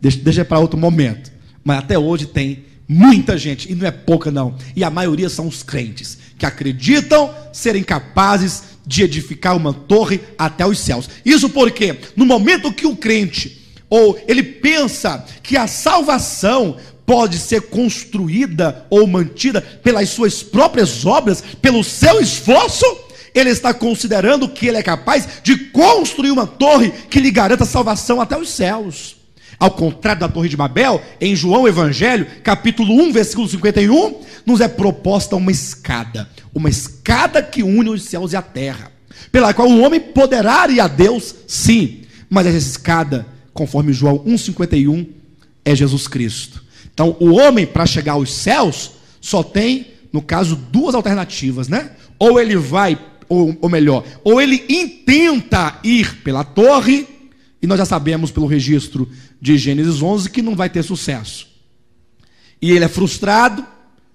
Deixa, deixa para outro momento. Mas até hoje tem muita gente, e não é pouca não. E a maioria são os crentes, que acreditam serem capazes de edificar uma torre até os céus. Isso porque, no momento que o crente, ou ele pensa que a salvação pode ser construída ou mantida pelas suas próprias obras, pelo seu esforço, ele está considerando que ele é capaz de construir uma torre que lhe garanta salvação até os céus. Ao contrário da Torre de Babel, em João Evangelho, capítulo 1, versículo 51, nos é proposta uma escada, uma escada que une os céus e a terra, pela qual o homem poderá ir a Deus, sim, mas essa escada, conforme João 1,51, é Jesus Cristo. Então, o homem, para chegar aos céus, só tem, no caso, duas alternativas, né? Ou ele vai, ou, ou melhor, ou ele intenta ir pela torre, e nós já sabemos pelo registro de Gênesis 11 que não vai ter sucesso. E ele é frustrado,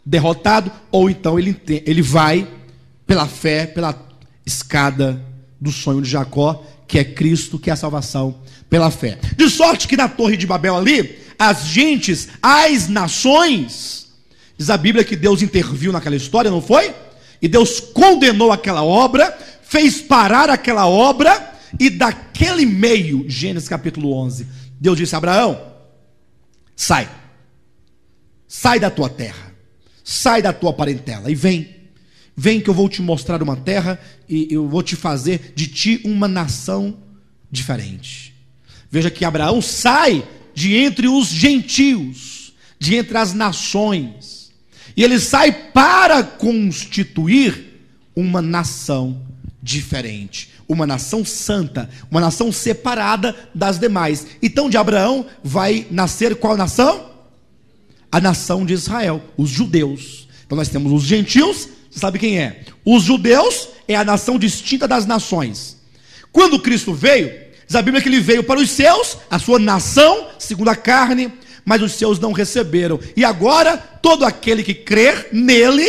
derrotado, ou então ele, ele vai pela fé, pela escada do sonho de Jacó, que é Cristo, que é a salvação pela fé. De sorte que na Torre de Babel ali, as gentes, as nações. Diz a Bíblia que Deus interviu naquela história, não foi? E Deus condenou aquela obra, fez parar aquela obra, e daquele meio, Gênesis capítulo 11, Deus disse a Abraão: sai, sai da tua terra, sai da tua parentela e vem. Vem que eu vou te mostrar uma terra e eu vou te fazer de ti uma nação diferente. Veja que Abraão sai de entre os gentios, de entre as nações. E ele sai para constituir uma nação diferente, uma nação santa, uma nação separada das demais. Então de Abraão vai nascer qual nação? A nação de Israel, os judeus. Então nós temos os gentios, você sabe quem é? Os judeus é a nação distinta das nações. Quando Cristo veio, Diz a Bíblia que ele veio para os seus, a sua nação, segundo a carne, mas os seus não receberam. E agora, todo aquele que crer nele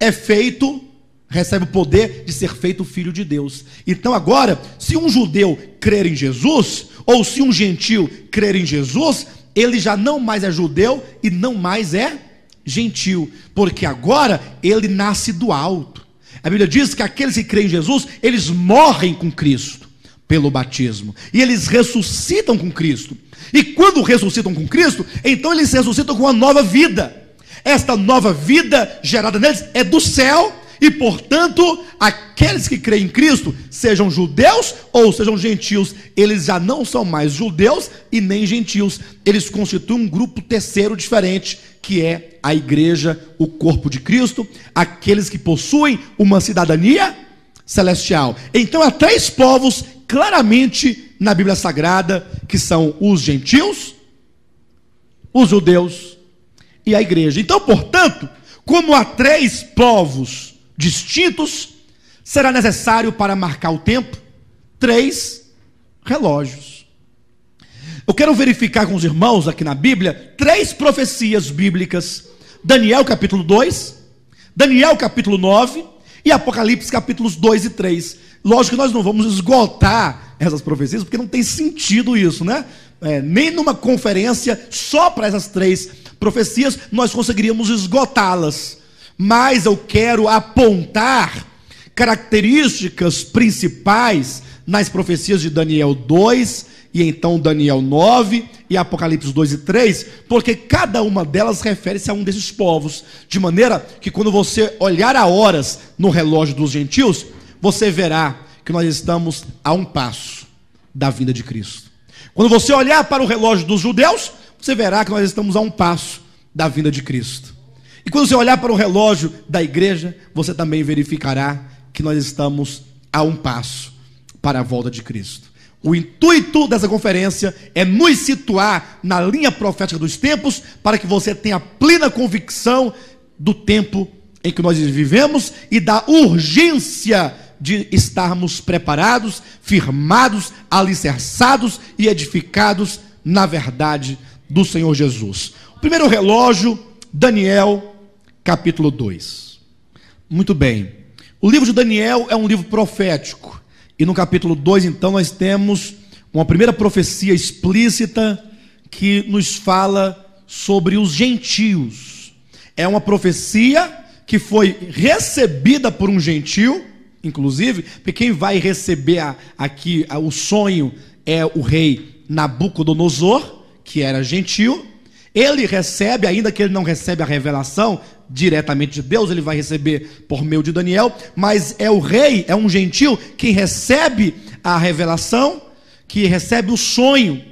é feito, recebe o poder de ser feito filho de Deus. Então, agora, se um judeu crer em Jesus, ou se um gentil crer em Jesus, ele já não mais é judeu e não mais é gentil, porque agora ele nasce do alto. A Bíblia diz que aqueles que creem em Jesus, eles morrem com Cristo pelo batismo. E eles ressuscitam com Cristo. E quando ressuscitam com Cristo, então eles ressuscitam com uma nova vida. Esta nova vida gerada neles é do céu, e portanto, aqueles que creem em Cristo, sejam judeus ou sejam gentios, eles já não são mais judeus e nem gentios. Eles constituem um grupo terceiro diferente, que é a igreja, o corpo de Cristo, aqueles que possuem uma cidadania celestial. Então há três povos claramente na Bíblia Sagrada, que são os gentios, os judeus e a igreja. Então, portanto, como há três povos distintos, será necessário para marcar o tempo três relógios. Eu quero verificar com os irmãos aqui na Bíblia três profecias bíblicas: Daniel capítulo 2, Daniel capítulo 9 e Apocalipse capítulos 2 e 3. Lógico que nós não vamos esgotar essas profecias, porque não tem sentido isso, né? É, nem numa conferência só para essas três profecias nós conseguiríamos esgotá-las. Mas eu quero apontar características principais nas profecias de Daniel 2 e então Daniel 9 e Apocalipse 2 e 3, porque cada uma delas refere-se a um desses povos, de maneira que quando você olhar a horas no relógio dos gentios, você verá que nós estamos a um passo da vinda de Cristo. Quando você olhar para o relógio dos judeus, você verá que nós estamos a um passo da vinda de Cristo. E quando você olhar para o relógio da igreja, você também verificará que nós estamos a um passo para a volta de Cristo. O intuito dessa conferência é nos situar na linha profética dos tempos, para que você tenha plena convicção do tempo em que nós vivemos e da urgência de estarmos preparados, firmados, alicerçados e edificados na verdade do Senhor Jesus. O primeiro relógio, Daniel, capítulo 2. Muito bem. O livro de Daniel é um livro profético. E no capítulo 2, então, nós temos uma primeira profecia explícita que nos fala sobre os gentios. É uma profecia que foi recebida por um gentio inclusive, porque quem vai receber a, aqui a, o sonho é o rei Nabucodonosor, que era gentil. Ele recebe, ainda que ele não recebe a revelação diretamente de Deus, ele vai receber por meio de Daniel, mas é o rei, é um gentil, quem recebe a revelação, que recebe o sonho.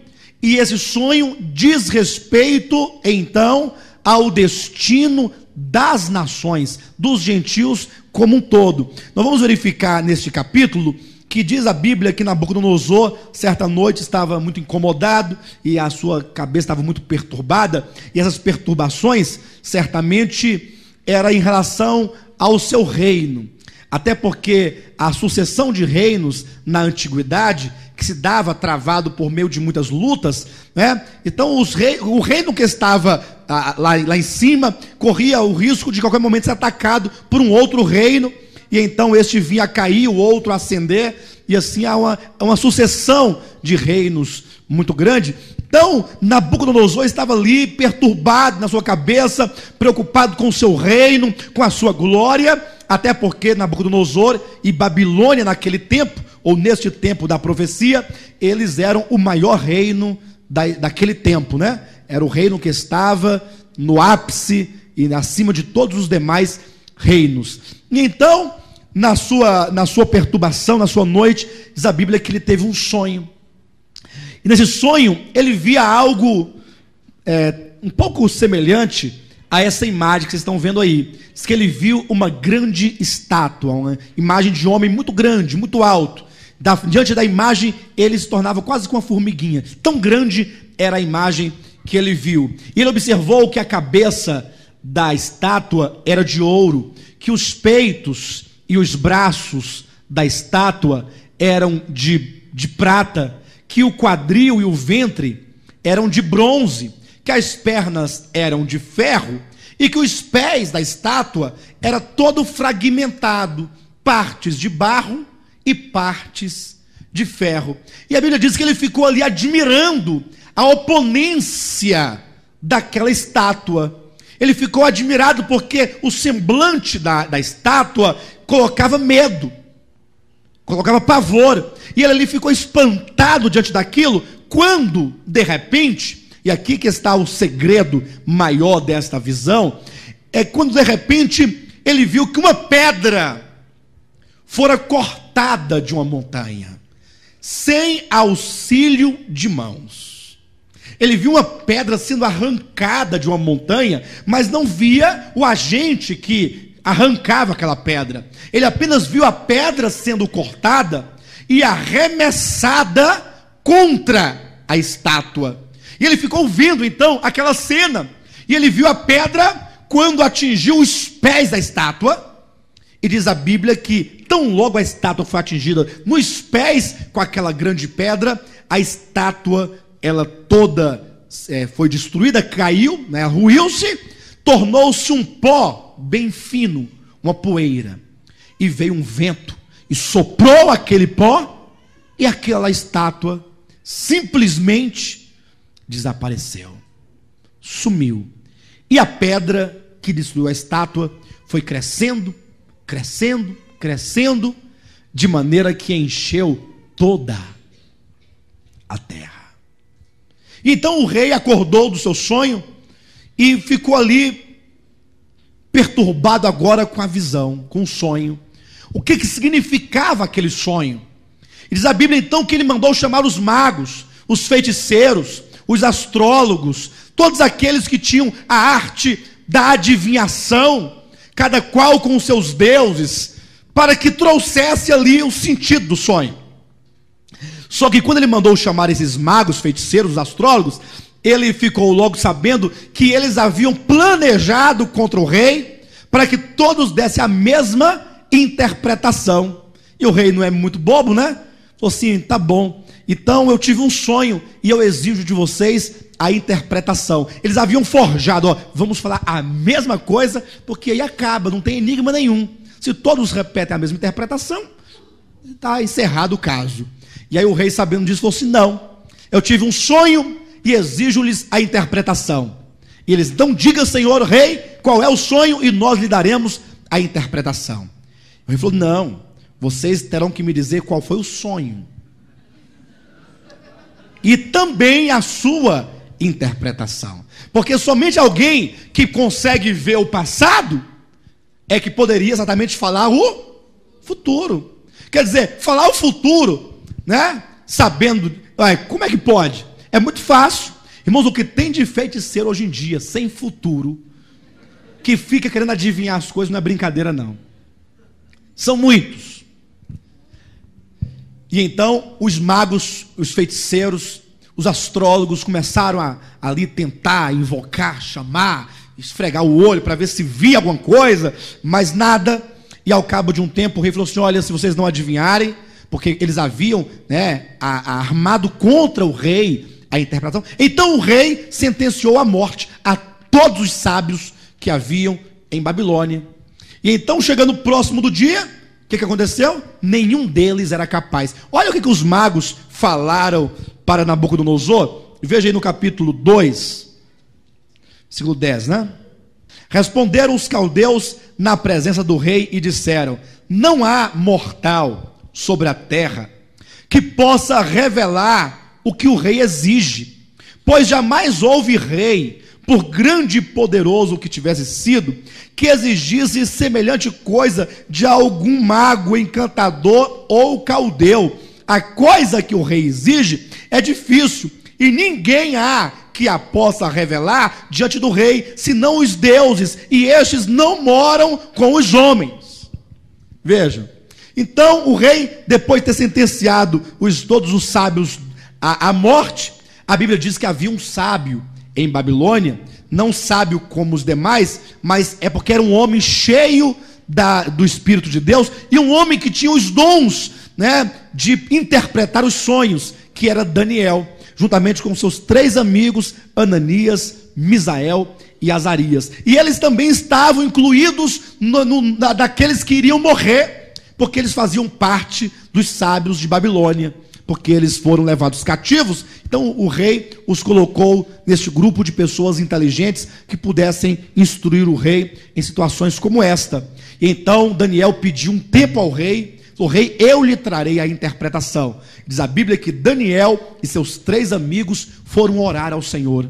E esse sonho diz respeito, então, ao destino das nações, dos gentios como um todo. Nós vamos verificar neste capítulo que diz a Bíblia que Nabucodonosor, certa noite, estava muito incomodado e a sua cabeça estava muito perturbada, e essas perturbações certamente era em relação ao seu reino. Até porque a sucessão de reinos na antiguidade que se dava travado por meio de muitas lutas, né? Então rei, o reino que estava ah, lá, lá em cima corria o risco de qualquer momento ser atacado por um outro reino e então este vinha a cair, o outro a ascender, e assim há uma, uma sucessão de reinos muito grande. Então, Nabucodonosor estava ali, perturbado na sua cabeça, preocupado com o seu reino, com a sua glória, até porque Nabucodonosor e Babilônia, naquele tempo, ou neste tempo da profecia, eles eram o maior reino da, daquele tempo, né? Era o reino que estava no ápice e acima de todos os demais reinos. E então, na sua, na sua perturbação, na sua noite, diz a Bíblia que ele teve um sonho. E nesse sonho, ele via algo é, um pouco semelhante a essa imagem que vocês estão vendo aí. Diz que ele viu uma grande estátua, uma imagem de homem muito grande, muito alto da, diante da imagem, ele se tornava quase como uma formiguinha. Tão grande era a imagem que ele viu. E ele observou que a cabeça da estátua era de ouro, que os peitos e os braços da estátua eram de, de prata, que o quadril e o ventre eram de bronze, que as pernas eram de ferro e que os pés da estátua era todo fragmentado, partes de barro e partes de ferro. E a Bíblia diz que ele ficou ali admirando a oponência daquela estátua. Ele ficou admirado porque o semblante da, da estátua colocava medo, colocava pavor. E ele ali ficou espantado diante daquilo, quando, de repente, e aqui que está o segredo maior desta visão, é quando de repente ele viu que uma pedra fora cortada de uma montanha, sem auxílio de mãos. Ele viu uma pedra sendo arrancada de uma montanha, mas não via o agente que arrancava aquela pedra. Ele apenas viu a pedra sendo cortada e arremessada contra a estátua. E ele ficou vendo então aquela cena. E ele viu a pedra quando atingiu os pés da estátua. E diz a Bíblia que Tão logo a estátua foi atingida nos pés com aquela grande pedra, a estátua, ela toda é, foi destruída, caiu, né, ruiu-se, tornou-se um pó bem fino, uma poeira. E veio um vento e soprou aquele pó e aquela estátua simplesmente desapareceu, sumiu. E a pedra que destruiu a estátua foi crescendo, crescendo, crescendo de maneira que encheu toda a terra. Então o rei acordou do seu sonho e ficou ali perturbado agora com a visão, com o sonho. O que, que significava aquele sonho? E diz a Bíblia então que ele mandou chamar os magos, os feiticeiros, os astrólogos, todos aqueles que tinham a arte da adivinhação, cada qual com seus deuses, para que trouxesse ali o sentido do sonho. Só que quando ele mandou chamar esses magos, feiticeiros, astrólogos, ele ficou logo sabendo que eles haviam planejado contra o rei para que todos dessem a mesma interpretação. E o rei não é muito bobo, né? Falou assim: tá bom. Então eu tive um sonho e eu exijo de vocês a interpretação. Eles haviam forjado, ó, vamos falar a mesma coisa, porque aí acaba, não tem enigma nenhum. Se todos repetem a mesma interpretação, está encerrado o caso. E aí o rei, sabendo disso, falou assim: não, eu tive um sonho e exijo-lhes a interpretação. E eles, não diga, senhor rei, qual é o sonho, e nós lhe daremos a interpretação. O rei falou: não, vocês terão que me dizer qual foi o sonho. E também a sua interpretação. Porque somente alguém que consegue ver o passado é que poderia exatamente falar o futuro. Quer dizer, falar o futuro, né? Sabendo, como é que pode? É muito fácil. Irmãos, o que tem de feiticeiro hoje em dia, sem futuro, que fica querendo adivinhar as coisas, não é brincadeira, não. São muitos. E então os magos, os feiticeiros, os astrólogos começaram a ali tentar invocar, chamar, esfregar o olho para ver se via alguma coisa, mas nada. E ao cabo de um tempo, o rei falou assim: Olha, se vocês não adivinharem, porque eles haviam né, a, a armado contra o rei a interpretação. Então o rei sentenciou a morte a todos os sábios que haviam em Babilônia. E então, chegando próximo do dia, o que, que aconteceu? Nenhum deles era capaz. Olha o que, que os magos falaram para Nabucodonosor. Veja aí no capítulo 2 versículo 10, né? Responderam os caldeus na presença do rei e disseram: Não há mortal sobre a terra que possa revelar o que o rei exige, pois jamais houve rei, por grande e poderoso que tivesse sido, que exigisse semelhante coisa de algum mago, encantador ou caldeu. A coisa que o rei exige é difícil e ninguém há que a possa revelar diante do rei, senão os deuses, e estes não moram com os homens. Veja. Então o rei, depois de ter sentenciado os, todos os sábios à, à morte, a Bíblia diz que havia um sábio em Babilônia, não sábio como os demais, mas é porque era um homem cheio da, do Espírito de Deus e um homem que tinha os dons né, de interpretar os sonhos, que era Daniel juntamente com seus três amigos, Ananias, Misael e Azarias. E eles também estavam incluídos no, no, na, daqueles que iriam morrer, porque eles faziam parte dos sábios de Babilônia, porque eles foram levados cativos. Então o rei os colocou neste grupo de pessoas inteligentes que pudessem instruir o rei em situações como esta. E então Daniel pediu um tempo ao rei o rei, eu lhe trarei a interpretação. Diz a Bíblia que Daniel e seus três amigos foram orar ao Senhor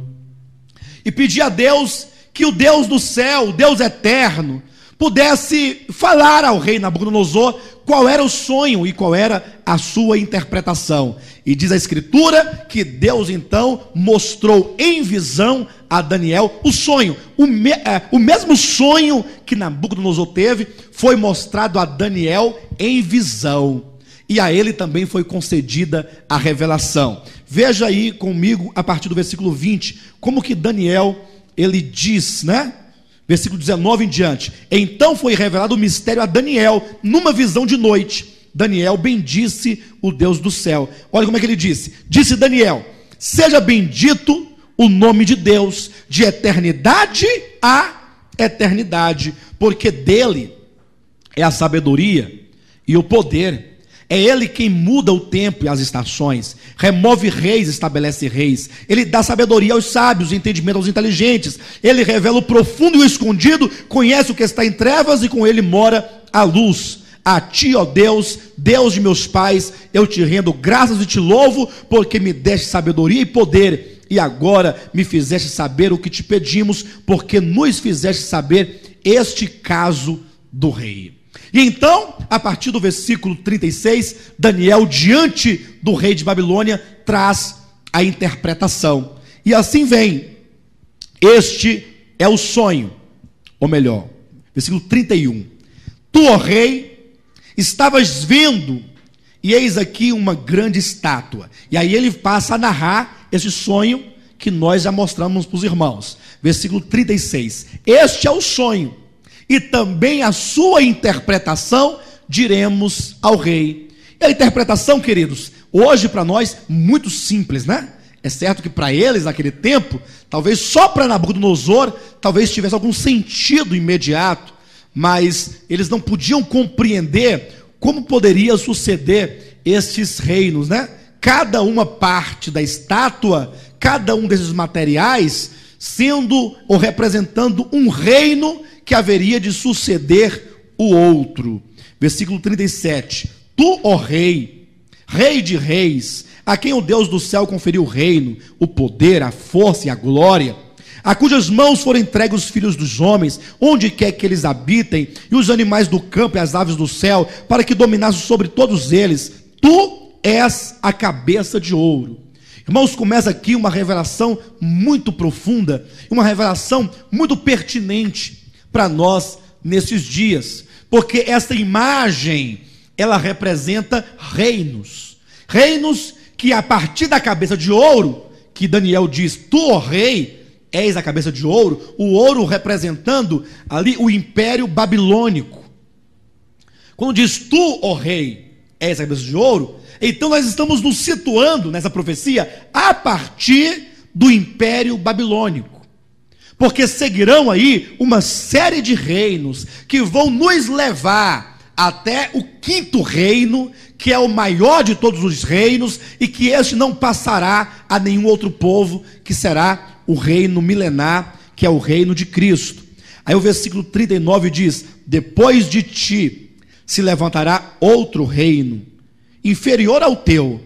e pedir a Deus que o Deus do céu, o Deus eterno, pudesse falar ao rei Nabucodonosor qual era o sonho e qual era a sua interpretação. E diz a Escritura que Deus então mostrou em visão a Daniel o sonho. O, me, é, o mesmo sonho que Nabucodonosor teve foi mostrado a Daniel em visão. E a ele também foi concedida a revelação. Veja aí comigo, a partir do versículo 20, como que Daniel ele diz, né? versículo 19 em diante. Então foi revelado o mistério a Daniel, numa visão de noite. Daniel bendisse o Deus do céu. Olha como é que ele disse: Disse Daniel: Seja bendito o nome de Deus, de eternidade a eternidade, porque dele é a sabedoria e o poder é Ele quem muda o tempo e as estações, remove reis, estabelece reis. Ele dá sabedoria aos sábios, entendimento aos inteligentes. Ele revela o profundo e o escondido, conhece o que está em trevas e com ele mora a luz. A ti, ó Deus, Deus de meus pais, eu te rendo graças e te louvo, porque me deste sabedoria e poder, e agora me fizeste saber o que te pedimos, porque nos fizeste saber este caso do rei. E então, a partir do versículo 36, Daniel, diante do rei de Babilônia, traz a interpretação. E assim vem: Este é o sonho, ou melhor, versículo 31. Tu, ó rei, estavas vendo, e eis aqui uma grande estátua. E aí ele passa a narrar esse sonho que nós já mostramos para os irmãos. Versículo 36. Este é o sonho e também a sua interpretação, diremos ao rei. E a interpretação, queridos, hoje para nós, muito simples, né? É certo que para eles, naquele tempo, talvez só para Nabucodonosor, talvez tivesse algum sentido imediato, mas eles não podiam compreender como poderia suceder esses reinos, né? Cada uma parte da estátua, cada um desses materiais, sendo ou representando um reino que haveria de suceder o outro. Versículo 37. Tu, ó rei, rei de reis, a quem o Deus do céu conferiu o reino, o poder, a força e a glória, a cujas mãos foram entregues os filhos dos homens, onde quer que eles habitem, e os animais do campo e as aves do céu, para que dominasse sobre todos eles. Tu és a cabeça de ouro. Irmãos, começa aqui uma revelação muito profunda, uma revelação muito pertinente para nós nesses dias, porque essa imagem ela representa reinos, reinos que a partir da cabeça de ouro, que Daniel diz, tu, ó oh rei, és a cabeça de ouro, o ouro representando ali o império babilônico. Quando diz tu, ó oh rei, és a cabeça de ouro, então nós estamos nos situando nessa profecia a partir do império babilônico porque seguirão aí uma série de reinos que vão nos levar até o quinto reino, que é o maior de todos os reinos, e que este não passará a nenhum outro povo, que será o reino milenar, que é o reino de Cristo. Aí o versículo 39 diz: Depois de ti se levantará outro reino, inferior ao teu,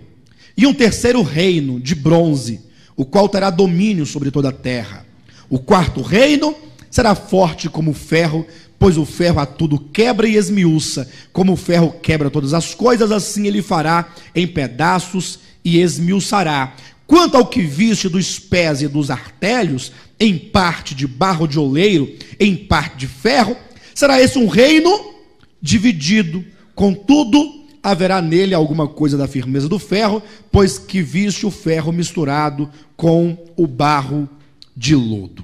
e um terceiro reino de bronze, o qual terá domínio sobre toda a terra. O quarto reino será forte como ferro, pois o ferro a tudo quebra e esmiuça. Como o ferro quebra todas as coisas, assim ele fará em pedaços e esmiuçará. Quanto ao que viste dos pés e dos artérios, em parte de barro de oleiro, em parte de ferro, será esse um reino dividido. Contudo, haverá nele alguma coisa da firmeza do ferro, pois que viste o ferro misturado com o barro de lodo.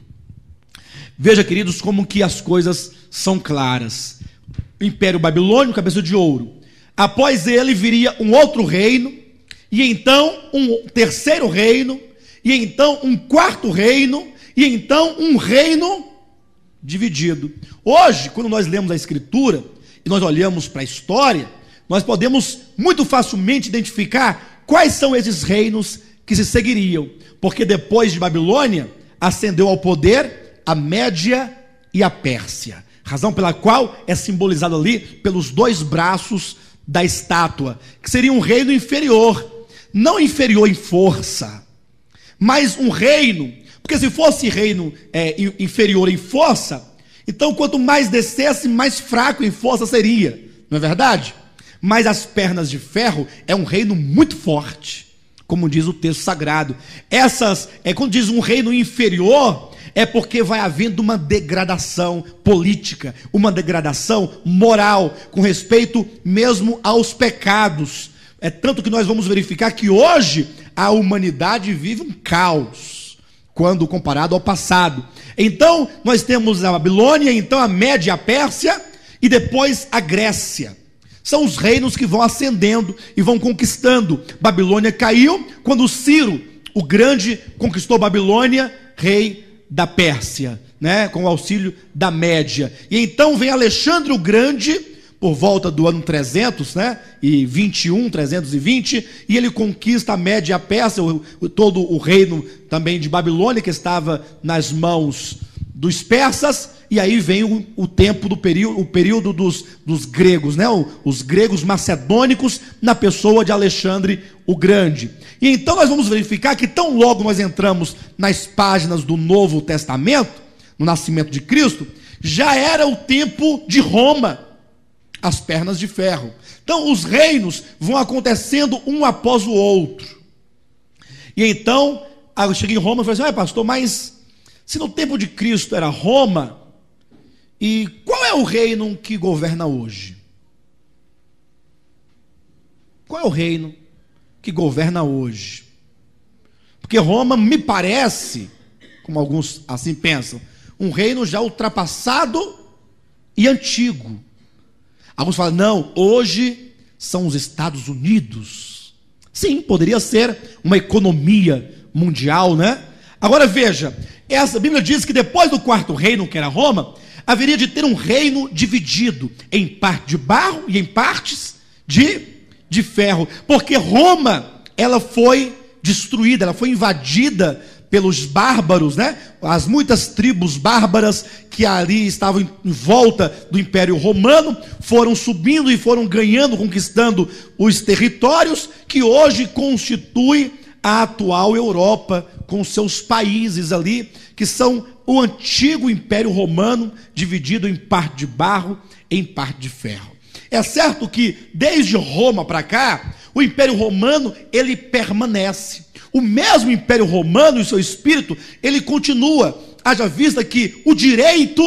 Veja, queridos, como que as coisas são claras. O Império Babilônico, cabeça de ouro. Após ele viria um outro reino, e então um terceiro reino, e então um quarto reino, e então um reino dividido. Hoje, quando nós lemos a Escritura e nós olhamos para a história, nós podemos muito facilmente identificar quais são esses reinos que se seguiriam, porque depois de Babilônia, ascendeu ao poder a Média e a Pérsia. Razão pela qual é simbolizado ali pelos dois braços da estátua, que seria um reino inferior, não inferior em força, mas um reino, porque se fosse reino é, inferior em força, então quanto mais descesse, mais fraco em força seria, não é verdade? Mas as pernas de ferro é um reino muito forte como diz o texto sagrado. Essas, é quando diz um reino inferior, é porque vai havendo uma degradação política, uma degradação moral com respeito mesmo aos pecados. É tanto que nós vamos verificar que hoje a humanidade vive um caos quando comparado ao passado. Então, nós temos a Babilônia, então a Média a Pérsia e depois a Grécia. São os reinos que vão ascendendo e vão conquistando. Babilônia caiu quando Ciro, o grande, conquistou Babilônia, rei da Pérsia, né, com o auxílio da Média. E então vem Alexandre o Grande, por volta do ano 300, né? E 21, 320, e ele conquista a Média Persa, o, o, todo o reino também de Babilônia que estava nas mãos dos persas, e aí vem o, o tempo do período, o período dos, dos gregos, né? O, os gregos macedônicos na pessoa de Alexandre o Grande. E então nós vamos verificar que tão logo nós entramos nas páginas do Novo Testamento, no nascimento de Cristo, já era o tempo de Roma as pernas de ferro. Então, os reinos vão acontecendo um após o outro. E então, eu cheguei em Roma e falei assim: ah, pastor, mas se no tempo de Cristo era Roma, e qual é o reino que governa hoje? Qual é o reino que governa hoje? Porque Roma me parece, como alguns assim pensam, um reino já ultrapassado e antigo. Alguns falam, não, hoje são os Estados Unidos. Sim, poderia ser uma economia mundial, né? Agora veja, essa Bíblia diz que depois do quarto reino, que era Roma, haveria de ter um reino dividido em parte de barro e em partes de, de ferro, porque Roma, ela foi destruída, ela foi invadida pelos bárbaros, né? As muitas tribos bárbaras que ali estavam em volta do Império Romano foram subindo e foram ganhando, conquistando os territórios que hoje constituem a atual Europa, com seus países ali, que são o antigo Império Romano, dividido em parte de barro, em parte de ferro. É certo que desde Roma para cá, o Império Romano ele permanece o mesmo Império Romano, e seu espírito, ele continua, haja vista que o direito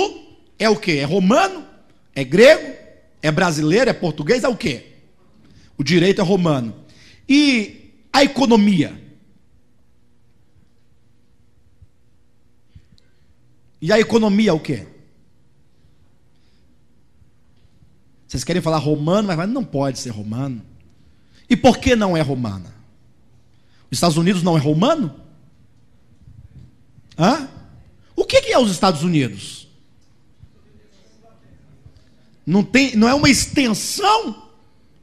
é o que? É romano, é grego, é brasileiro, é português, é o que? O direito é romano. E a economia? E a economia é o que? Vocês querem falar romano, mas não pode ser romano. E por que não é romana? Os Estados Unidos não é romano? Hã? O que, que é os Estados Unidos? Não, tem, não é uma extensão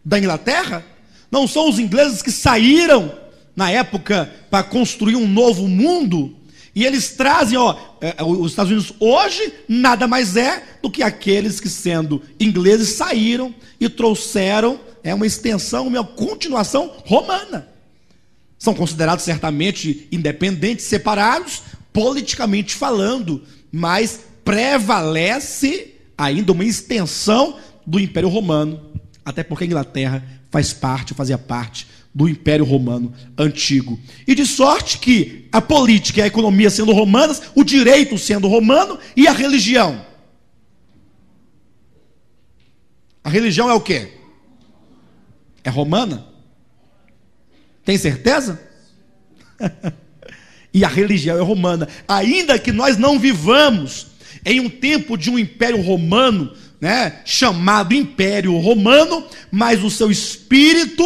da Inglaterra? Não são os ingleses que saíram na época para construir um novo mundo? E eles trazem, ó, é, é, os Estados Unidos hoje nada mais é do que aqueles que, sendo ingleses, saíram e trouxeram é uma extensão, uma continuação romana. São considerados certamente independentes, separados, politicamente falando, mas prevalece ainda uma extensão do Império Romano, até porque a Inglaterra faz parte, fazia parte do Império Romano antigo. E de sorte que a política e a economia sendo romanas, o direito sendo romano e a religião. A religião é o quê? É romana? Tem certeza? e a religião é romana. Ainda que nós não vivamos em um tempo de um império romano, né, chamado Império Romano, mas o seu espírito,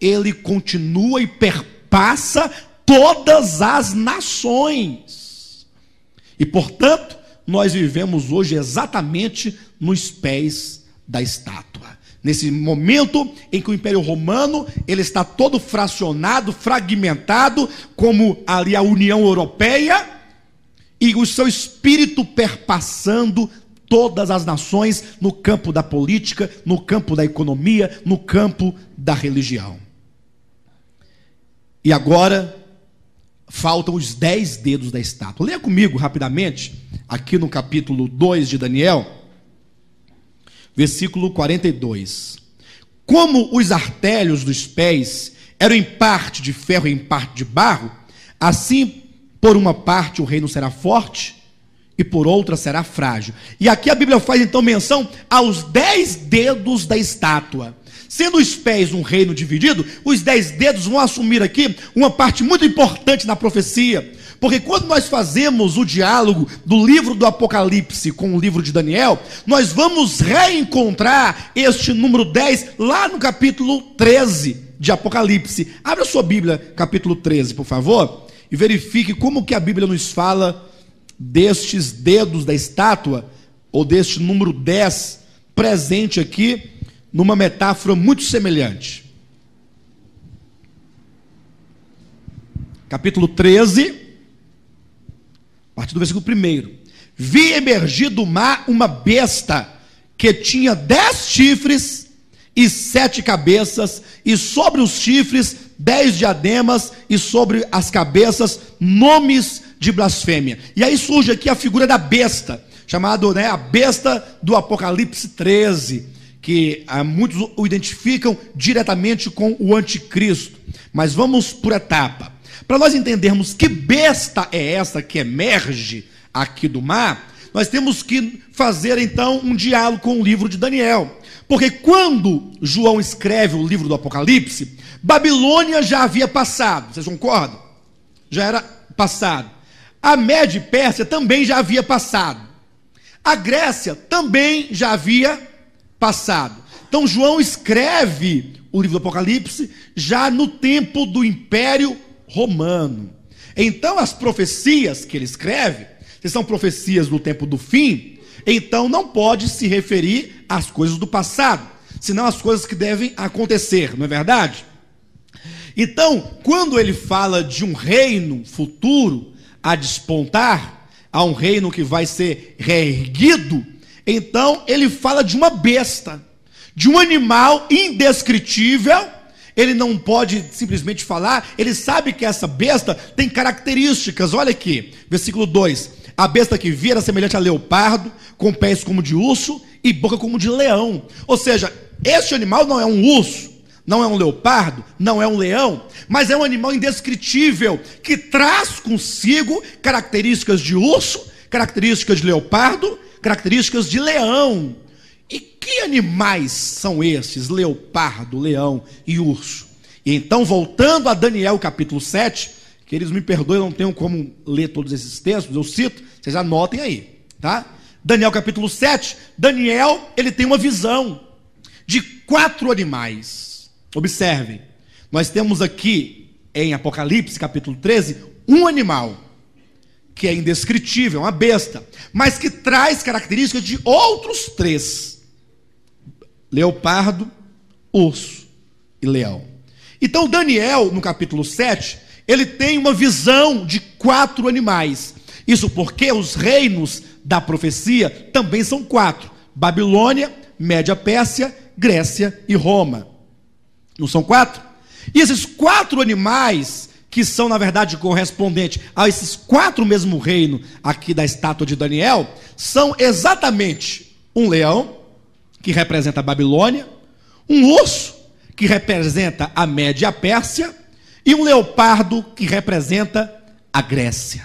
ele continua e perpassa todas as nações. E portanto, nós vivemos hoje exatamente nos pés da estátua nesse momento em que o Império Romano ele está todo fracionado, fragmentado, como ali a União Europeia, e o seu espírito perpassando todas as nações no campo da política, no campo da economia, no campo da religião. E agora faltam os dez dedos da estátua. Leia comigo rapidamente, aqui no capítulo 2 de Daniel versículo 42. Como os artérios dos pés eram em parte de ferro e em parte de barro, assim por uma parte o reino será forte e por outra será frágil. E aqui a Bíblia faz então menção aos dez dedos da estátua. Sendo os pés um reino dividido, os dez dedos vão assumir aqui uma parte muito importante na profecia porque quando nós fazemos o diálogo do livro do Apocalipse com o livro de Daniel, nós vamos reencontrar este número 10 lá no capítulo 13 de Apocalipse. Abra sua Bíblia, capítulo 13, por favor, e verifique como que a Bíblia nos fala destes dedos da estátua ou deste número 10 presente aqui numa metáfora muito semelhante. Capítulo 13, partir do versículo 1. Vi emergir do mar uma besta que tinha dez chifres e sete cabeças, e sobre os chifres dez diademas, e sobre as cabeças nomes de blasfêmia. E aí surge aqui a figura da besta, chamada né, a besta do Apocalipse 13, que ah, muitos o identificam diretamente com o anticristo. Mas vamos por etapa. Para nós entendermos que besta é essa que emerge aqui do mar, nós temos que fazer então um diálogo com o livro de Daniel. Porque quando João escreve o livro do Apocalipse, Babilônia já havia passado, vocês concordam? Já era passado. A Média e Pérsia também já havia passado. A Grécia também já havia passado. Então João escreve o livro do Apocalipse já no tempo do Império romano. Então, as profecias que ele escreve, se são profecias do tempo do fim, então não pode se referir às coisas do passado, senão às coisas que devem acontecer, não é verdade? Então, quando ele fala de um reino futuro a despontar, a um reino que vai ser reerguido, então ele fala de uma besta, de um animal indescritível ele não pode simplesmente falar, ele sabe que essa besta tem características. Olha aqui, versículo 2: A besta que vi era semelhante a leopardo, com pés como de urso e boca como de leão. Ou seja, este animal não é um urso, não é um leopardo, não é um leão, mas é um animal indescritível que traz consigo características de urso, características de leopardo, características de leão. E que animais são esses? Leopardo, leão e urso. E então, voltando a Daniel capítulo 7, que eles me perdoem, não tenho como ler todos esses textos, eu cito, vocês anotem aí, tá? Daniel capítulo 7, Daniel, ele tem uma visão de quatro animais. Observem, nós temos aqui em Apocalipse capítulo 13 um animal que é indescritível, é uma besta, mas que traz características de outros três leopardo, urso e leão. Então, Daniel, no capítulo 7, ele tem uma visão de quatro animais. Isso porque os reinos da profecia também são quatro: Babilônia, Média Pérsia, Grécia e Roma. Não são quatro? E esses quatro animais, que são, na verdade, correspondentes a esses quatro mesmo reinos aqui da estátua de Daniel, são exatamente um leão, que representa a Babilônia, um urso, que representa a Média Pérsia, e um leopardo, que representa a Grécia.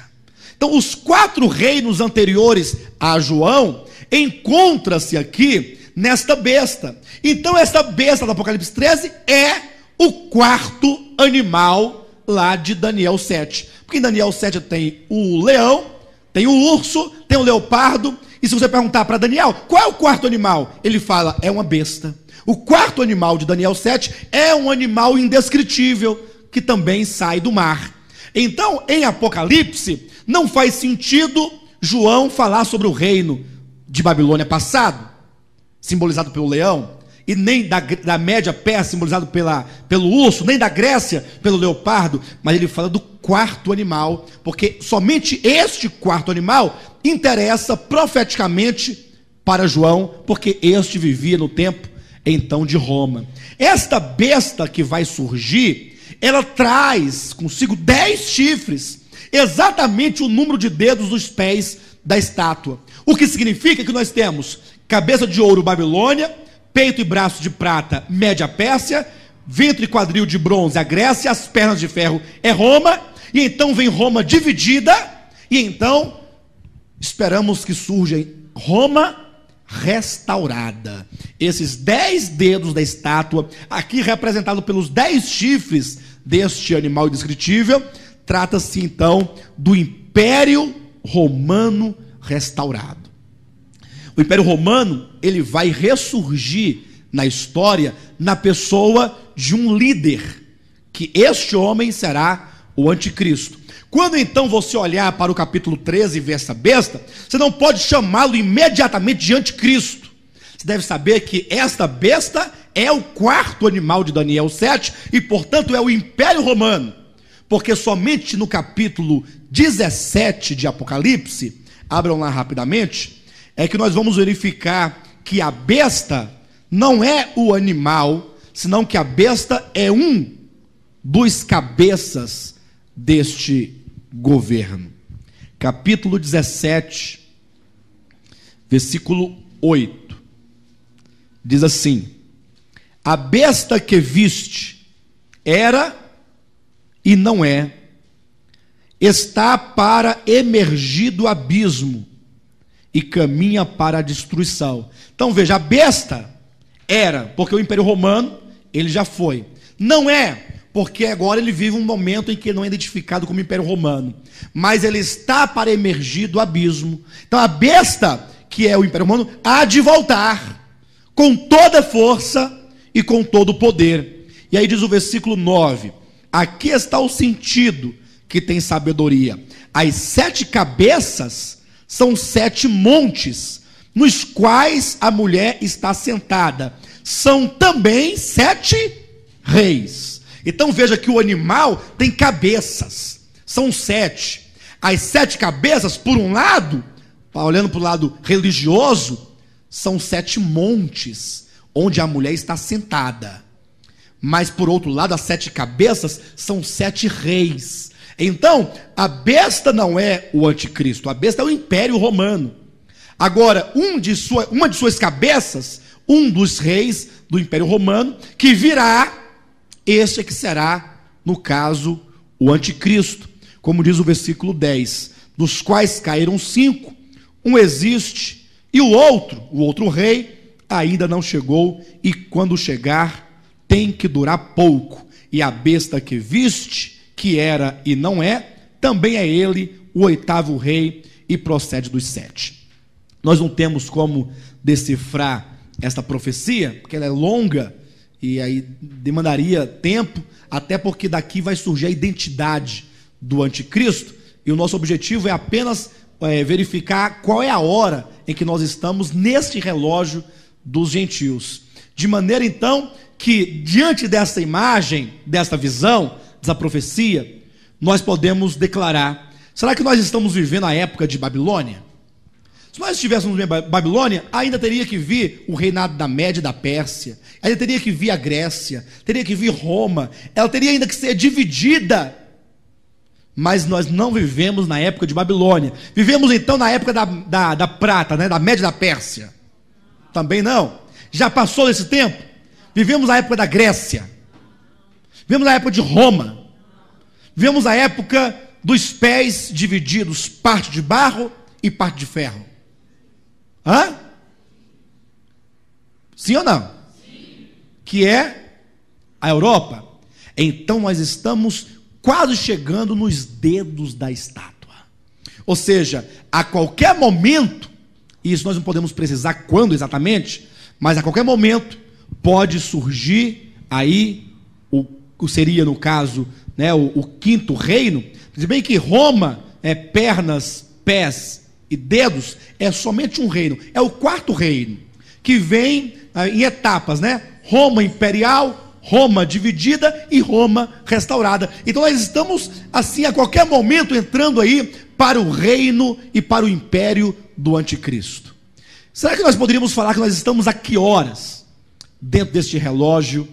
Então, os quatro reinos anteriores a João encontram se aqui nesta besta. Então, esta besta do Apocalipse 13 é o quarto animal lá de Daniel 7. Porque em Daniel 7 tem o leão, tem o urso, tem o leopardo e se você perguntar para Daniel, qual é o quarto animal? Ele fala, é uma besta. O quarto animal de Daniel 7 é um animal indescritível, que também sai do mar. Então, em Apocalipse, não faz sentido João falar sobre o reino de Babilônia passado, simbolizado pelo leão e nem da, da média pé, simbolizado pela, pelo urso, nem da Grécia, pelo leopardo, mas ele fala do quarto animal, porque somente este quarto animal interessa profeticamente para João, porque este vivia no tempo então de Roma. Esta besta que vai surgir, ela traz consigo dez chifres, exatamente o número de dedos dos pés da estátua. O que significa que nós temos cabeça de ouro Babilônia, peito e braço de prata, Média Pérsia, ventre e quadril de bronze, a Grécia, as pernas de ferro é Roma, e então vem Roma dividida, e então esperamos que surja Roma restaurada. Esses dez dedos da estátua, aqui representado pelos dez chifres deste animal indescritível, trata-se então do Império Romano restaurado. O Império Romano, ele vai ressurgir na história na pessoa de um líder, que este homem será o anticristo. Quando então você olhar para o capítulo 13 e ver essa besta, você não pode chamá-lo imediatamente de anticristo. Você deve saber que esta besta é o quarto animal de Daniel 7 e, portanto, é o Império Romano. Porque somente no capítulo 17 de Apocalipse, abram lá rapidamente, é que nós vamos verificar que a besta não é o animal, senão que a besta é um dos cabeças deste governo. Capítulo 17, versículo 8. Diz assim: A besta que viste era e não é, está para emergir do abismo e caminha para a destruição. Então veja, a besta era, porque o Império Romano, ele já foi. Não é, porque agora ele vive um momento em que não é identificado como Império Romano, mas ele está para emergir do abismo. Então a besta, que é o Império Romano, há de voltar com toda força e com todo o poder. E aí diz o versículo 9: aqui está o sentido que tem sabedoria. As sete cabeças são sete montes, nos quais a mulher está sentada. São também sete reis. Então veja que o animal tem cabeças, são sete. As sete cabeças, por um lado, tá olhando para o lado religioso, são sete montes onde a mulher está sentada. Mas por outro lado, as sete cabeças são sete reis então, a besta não é o anticristo, a besta é o império romano. Agora, um de sua, uma de suas cabeças, um dos reis do império romano, que virá, este é que será, no caso, o anticristo. Como diz o versículo 10: dos quais caíram cinco, um existe e o outro, o outro rei, ainda não chegou, e quando chegar, tem que durar pouco. E a besta que viste que era e não é, também é ele o oitavo rei e procede dos sete. Nós não temos como decifrar essa profecia, porque ela é longa e aí demandaria tempo, até porque daqui vai surgir a identidade do anticristo, e o nosso objetivo é apenas é, verificar qual é a hora em que nós estamos neste relógio dos gentios. De maneira então que, diante dessa imagem, dessa visão, da profecia, nós podemos declarar: será que nós estamos vivendo a época de Babilônia? Se nós estivéssemos em Babilônia, ainda teria que vir o reinado da Média e da Pérsia, ainda teria que vir a Grécia, teria que vir Roma, ela teria ainda que ser dividida. Mas nós não vivemos na época de Babilônia. Vivemos então na época da, da, da prata, né? da Média e da Pérsia. Também não. Já passou desse tempo? Vivemos a época da Grécia. Vemos a época de Roma. Vemos a época dos pés divididos, parte de barro e parte de ferro. Hã? Sim ou não? Sim. Que é a Europa. Então nós estamos quase chegando nos dedos da estátua. Ou seja, a qualquer momento, e isso nós não podemos precisar quando exatamente, mas a qualquer momento pode surgir aí o que seria, no caso, né, o, o quinto reino, se bem que Roma é pernas, pés e dedos, é somente um reino, é o quarto reino, que vem ah, em etapas, né? Roma imperial, Roma dividida e Roma restaurada. Então nós estamos, assim, a qualquer momento entrando aí para o reino e para o império do anticristo. Será que nós poderíamos falar que nós estamos a que horas dentro deste relógio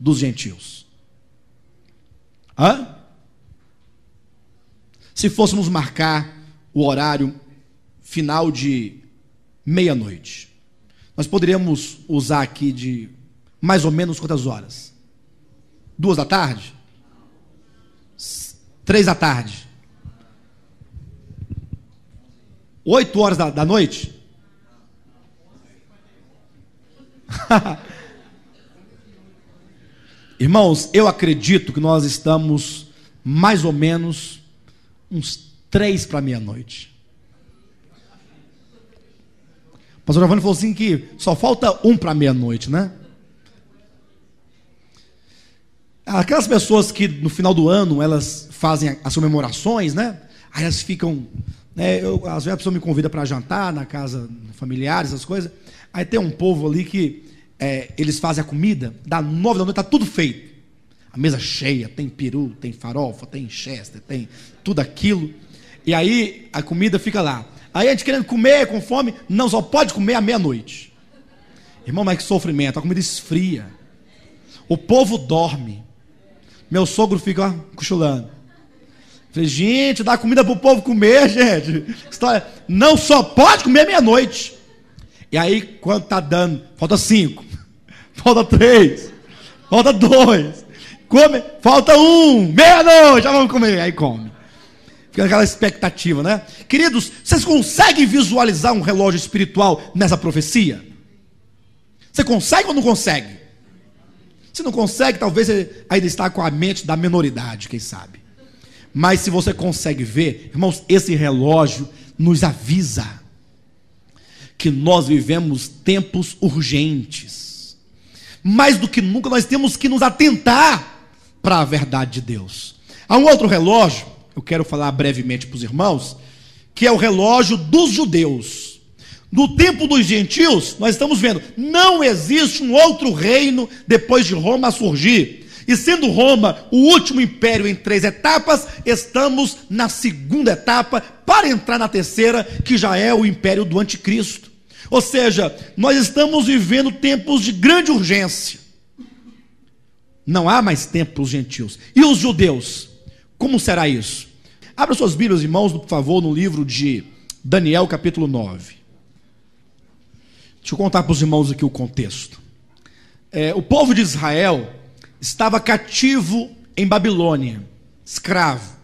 dos gentios? Hã? Se fôssemos marcar o horário final de meia-noite, nós poderíamos usar aqui de mais ou menos quantas horas? Duas da tarde? Três da tarde? Oito horas da, da noite? Irmãos, eu acredito que nós estamos mais ou menos uns três para meia-noite. O pastor Giovanni falou assim que só falta um para meia-noite, né? Aquelas pessoas que no final do ano elas fazem as comemorações, né? Aí elas ficam. Né, eu, às vezes a pessoa me convida para jantar na casa familiares, essas coisas. Aí tem um povo ali que é, eles fazem a comida, da nove da noite, está tudo feito. A mesa cheia, tem peru, tem farofa, tem chester, tem tudo aquilo. E aí a comida fica lá. Aí a gente querendo comer, com fome, não, só pode comer à meia-noite. Irmão, mas que sofrimento, a comida esfria. O povo dorme. Meu sogro fica ó, cochilando. Falei, gente, dá comida pro povo comer, gente. História, não só pode comer meia-noite. E aí, quando tá dando, falta cinco. Falta três. Falta dois. Come. Falta um. Meia-noite. Já vamos comer. Aí come. Fica aquela expectativa, né? Queridos, vocês conseguem visualizar um relógio espiritual nessa profecia? Você consegue ou não consegue? Se não consegue, talvez você ainda está com a mente da menoridade, quem sabe. Mas se você consegue ver, irmãos, esse relógio nos avisa que nós vivemos tempos urgentes mais do que nunca, nós temos que nos atentar para a verdade de Deus. Há um outro relógio, eu quero falar brevemente para os irmãos, que é o relógio dos judeus. No tempo dos gentios, nós estamos vendo, não existe um outro reino depois de Roma surgir. E sendo Roma o último império em três etapas, estamos na segunda etapa para entrar na terceira, que já é o império do anticristo. Ou seja, nós estamos vivendo tempos de grande urgência. Não há mais tempo para os gentios. E os judeus? Como será isso? Abra suas Bíblias, irmãos, por favor, no livro de Daniel, capítulo 9. Deixa eu contar para os irmãos aqui o contexto. É, o povo de Israel estava cativo em Babilônia, escravo.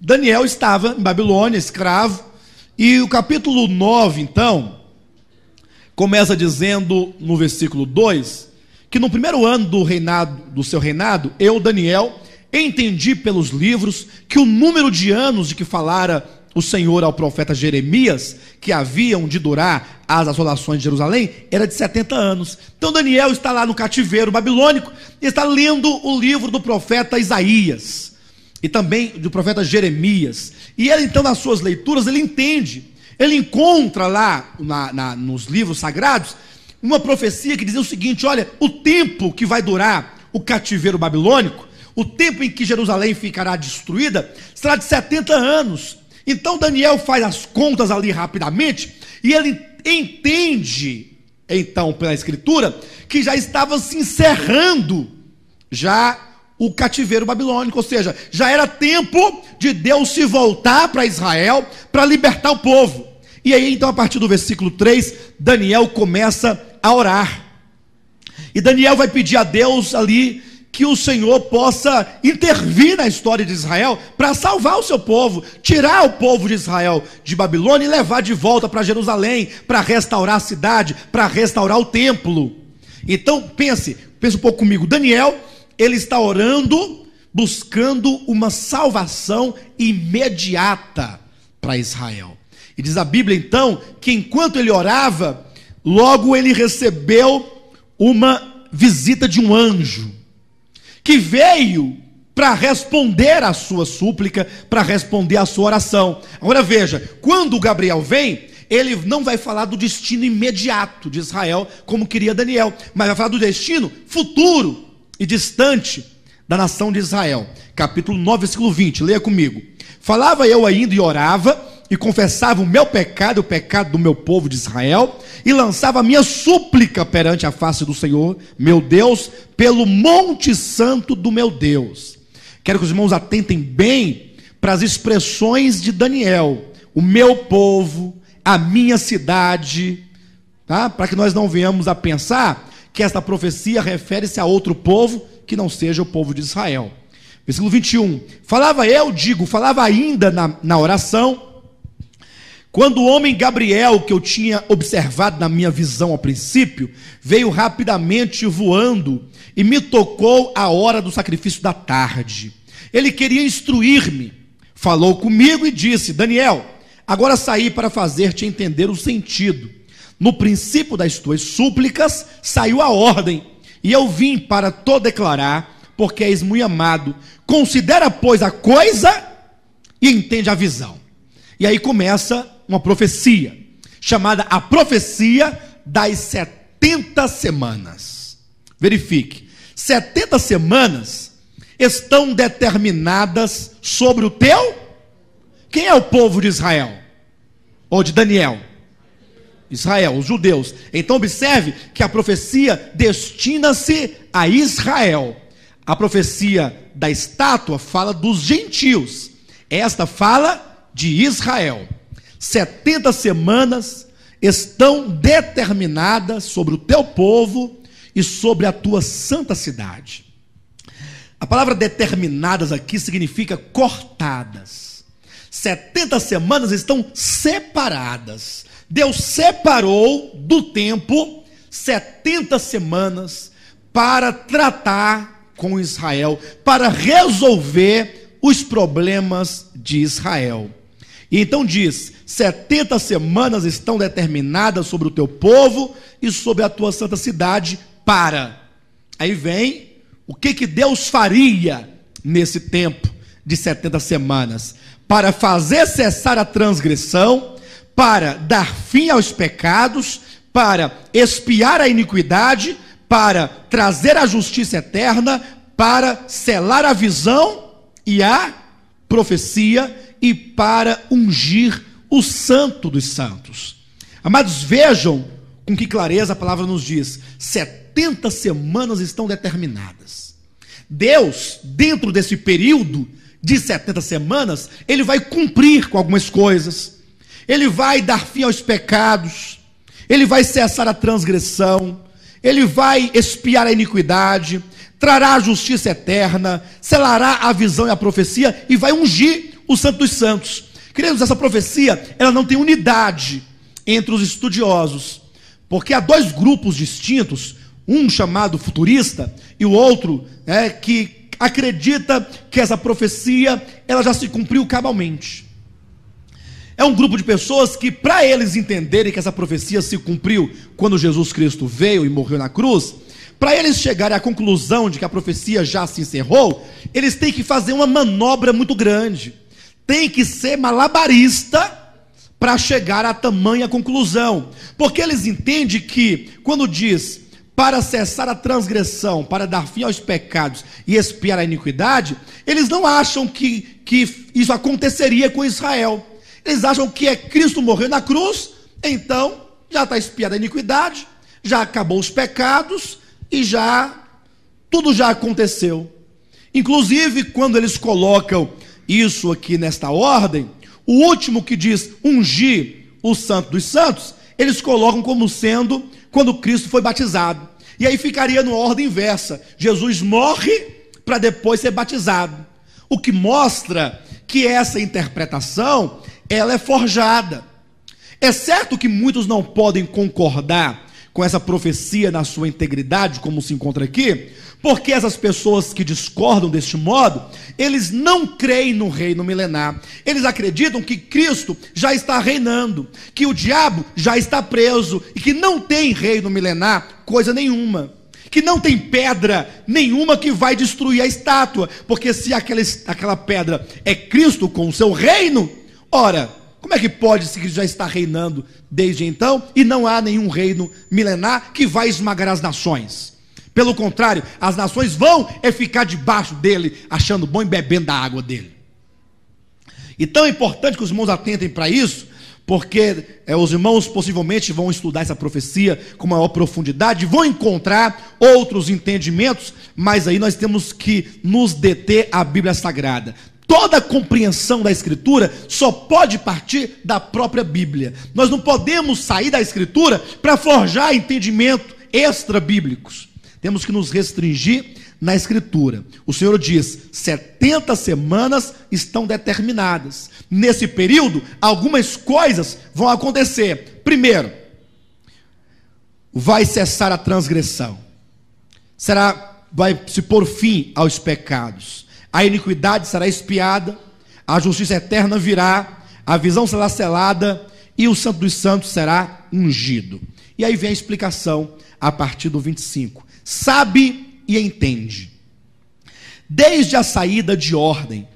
Daniel estava em Babilônia, escravo. E o capítulo 9, então, Começa dizendo no versículo 2 que no primeiro ano do reinado do seu reinado, eu, Daniel, entendi pelos livros que o número de anos de que falara o Senhor ao profeta Jeremias, que haviam de durar as assolações de Jerusalém, era de 70 anos. Então Daniel está lá no cativeiro babilônico e está lendo o livro do profeta Isaías e também do profeta Jeremias. E ele então nas suas leituras ele entende ele encontra lá na, na, nos livros sagrados uma profecia que dizia o seguinte: olha, o tempo que vai durar o cativeiro babilônico, o tempo em que Jerusalém ficará destruída, será de 70 anos. Então Daniel faz as contas ali rapidamente e ele entende, então, pela escritura, que já estava se encerrando já o cativeiro babilônico, ou seja, já era tempo de Deus se voltar para Israel para libertar o povo. E aí, então, a partir do versículo 3, Daniel começa a orar. E Daniel vai pedir a Deus ali que o Senhor possa intervir na história de Israel para salvar o seu povo, tirar o povo de Israel de Babilônia e levar de volta para Jerusalém, para restaurar a cidade, para restaurar o templo. Então, pense, pense um pouco comigo. Daniel ele está orando, buscando uma salvação imediata para Israel. E diz a Bíblia então que enquanto ele orava, logo ele recebeu uma visita de um anjo que veio para responder à sua súplica, para responder à sua oração. Agora veja, quando Gabriel vem, ele não vai falar do destino imediato de Israel, como queria Daniel, mas vai falar do destino futuro e distante da nação de Israel. Capítulo 9, versículo 20. Leia comigo. Falava eu ainda e orava e confessava o meu pecado, o pecado do meu povo de Israel, e lançava a minha súplica perante a face do Senhor, meu Deus, pelo monte santo do meu Deus. Quero que os irmãos atentem bem para as expressões de Daniel, o meu povo, a minha cidade, tá? Para que nós não venhamos a pensar que esta profecia refere-se a outro povo que não seja o povo de Israel. Versículo 21. Falava eu, digo, falava ainda na, na oração, quando o homem Gabriel, que eu tinha observado na minha visão ao princípio, veio rapidamente voando e me tocou a hora do sacrifício da tarde. Ele queria instruir-me, falou comigo e disse: Daniel, agora saí para fazer-te entender o sentido no princípio das tuas súplicas saiu a ordem, e eu vim para te declarar, porque és muito amado. Considera, pois, a coisa e entende a visão. E aí começa uma profecia, chamada a profecia das 70 semanas. Verifique: 70 semanas estão determinadas sobre o teu. Quem é o povo de Israel? Ou de Daniel? Israel, os judeus. Então observe que a profecia destina-se a Israel. A profecia da estátua fala dos gentios. Esta fala de Israel. 70 semanas estão determinadas sobre o teu povo e sobre a tua santa cidade. A palavra determinadas aqui significa cortadas. 70 semanas estão separadas Deus separou do tempo 70 semanas para tratar com Israel, para resolver os problemas de Israel. E então diz: 70 semanas estão determinadas sobre o teu povo e sobre a tua santa cidade para. Aí vem o que, que Deus faria nesse tempo de 70 semanas para fazer cessar a transgressão para dar fim aos pecados, para expiar a iniquidade, para trazer a justiça eterna, para selar a visão e a profecia e para ungir o santo dos santos. Amados, vejam com que clareza a palavra nos diz: 70 semanas estão determinadas. Deus, dentro desse período de 70 semanas, ele vai cumprir com algumas coisas. Ele vai dar fim aos pecados, ele vai cessar a transgressão, ele vai espiar a iniquidade, trará a justiça eterna, selará a visão e a profecia e vai ungir o Santo dos Santos. Queridos, essa profecia, ela não tem unidade entre os estudiosos, porque há dois grupos distintos, um chamado futurista e o outro né, que acredita que essa profecia ela já se cumpriu cabalmente. É um grupo de pessoas que, para eles entenderem que essa profecia se cumpriu quando Jesus Cristo veio e morreu na cruz, para eles chegarem à conclusão de que a profecia já se encerrou, eles têm que fazer uma manobra muito grande. Tem que ser malabarista para chegar a tamanha conclusão. Porque eles entendem que, quando diz para cessar a transgressão, para dar fim aos pecados e expiar a iniquidade, eles não acham que, que isso aconteceria com Israel. Eles acham que é Cristo morreu na cruz, então já está espiada a iniquidade, já acabou os pecados e já tudo já aconteceu. Inclusive, quando eles colocam isso aqui nesta ordem, o último que diz ungir o santo dos santos, eles colocam como sendo quando Cristo foi batizado. E aí ficaria numa ordem inversa. Jesus morre para depois ser batizado. O que mostra que essa interpretação ela é forjada. É certo que muitos não podem concordar com essa profecia na sua integridade, como se encontra aqui, porque essas pessoas que discordam deste modo, eles não creem no reino milenar. Eles acreditam que Cristo já está reinando, que o diabo já está preso e que não tem reino milenar coisa nenhuma. Que não tem pedra nenhuma que vai destruir a estátua, porque se aquela, aquela pedra é Cristo com o seu reino, Ora, como é que pode se Cristo já está reinando desde então e não há nenhum reino milenar que vai esmagar as nações? Pelo contrário, as nações vão é ficar debaixo dele, achando bom e bebendo da água dele. Então é importante que os irmãos atentem para isso, porque é, os irmãos possivelmente vão estudar essa profecia com maior profundidade, vão encontrar outros entendimentos, mas aí nós temos que nos deter à Bíblia Sagrada toda a compreensão da Escritura só pode partir da própria Bíblia. Nós não podemos sair da Escritura para forjar entendimento extra-bíblicos. Temos que nos restringir na Escritura. O Senhor diz: 70 semanas estão determinadas. Nesse período, algumas coisas vão acontecer. Primeiro, vai cessar a transgressão. Será vai se pôr fim aos pecados a iniquidade será espiada, a justiça eterna virá, a visão será selada e o Santo dos Santos será ungido. E aí vem a explicação a partir do 25. Sabe e entende. Desde a saída de ordem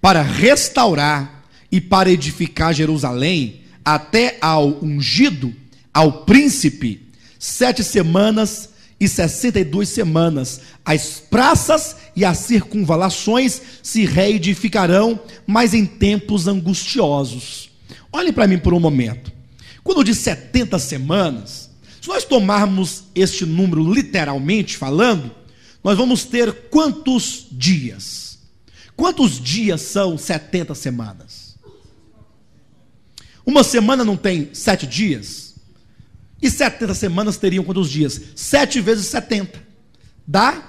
para restaurar e para edificar Jerusalém, até ao ungido, ao príncipe, sete semanas e 62 semanas. As praças e as circunvalações se reedificarão, mas em tempos angustiosos. Olhe para mim por um momento. Quando diz 70 semanas, se nós tomarmos este número literalmente falando, nós vamos ter quantos dias? Quantos dias são 70 semanas? Uma semana não tem sete dias? E 70 semanas teriam quantos dias? 7 vezes 70. Dá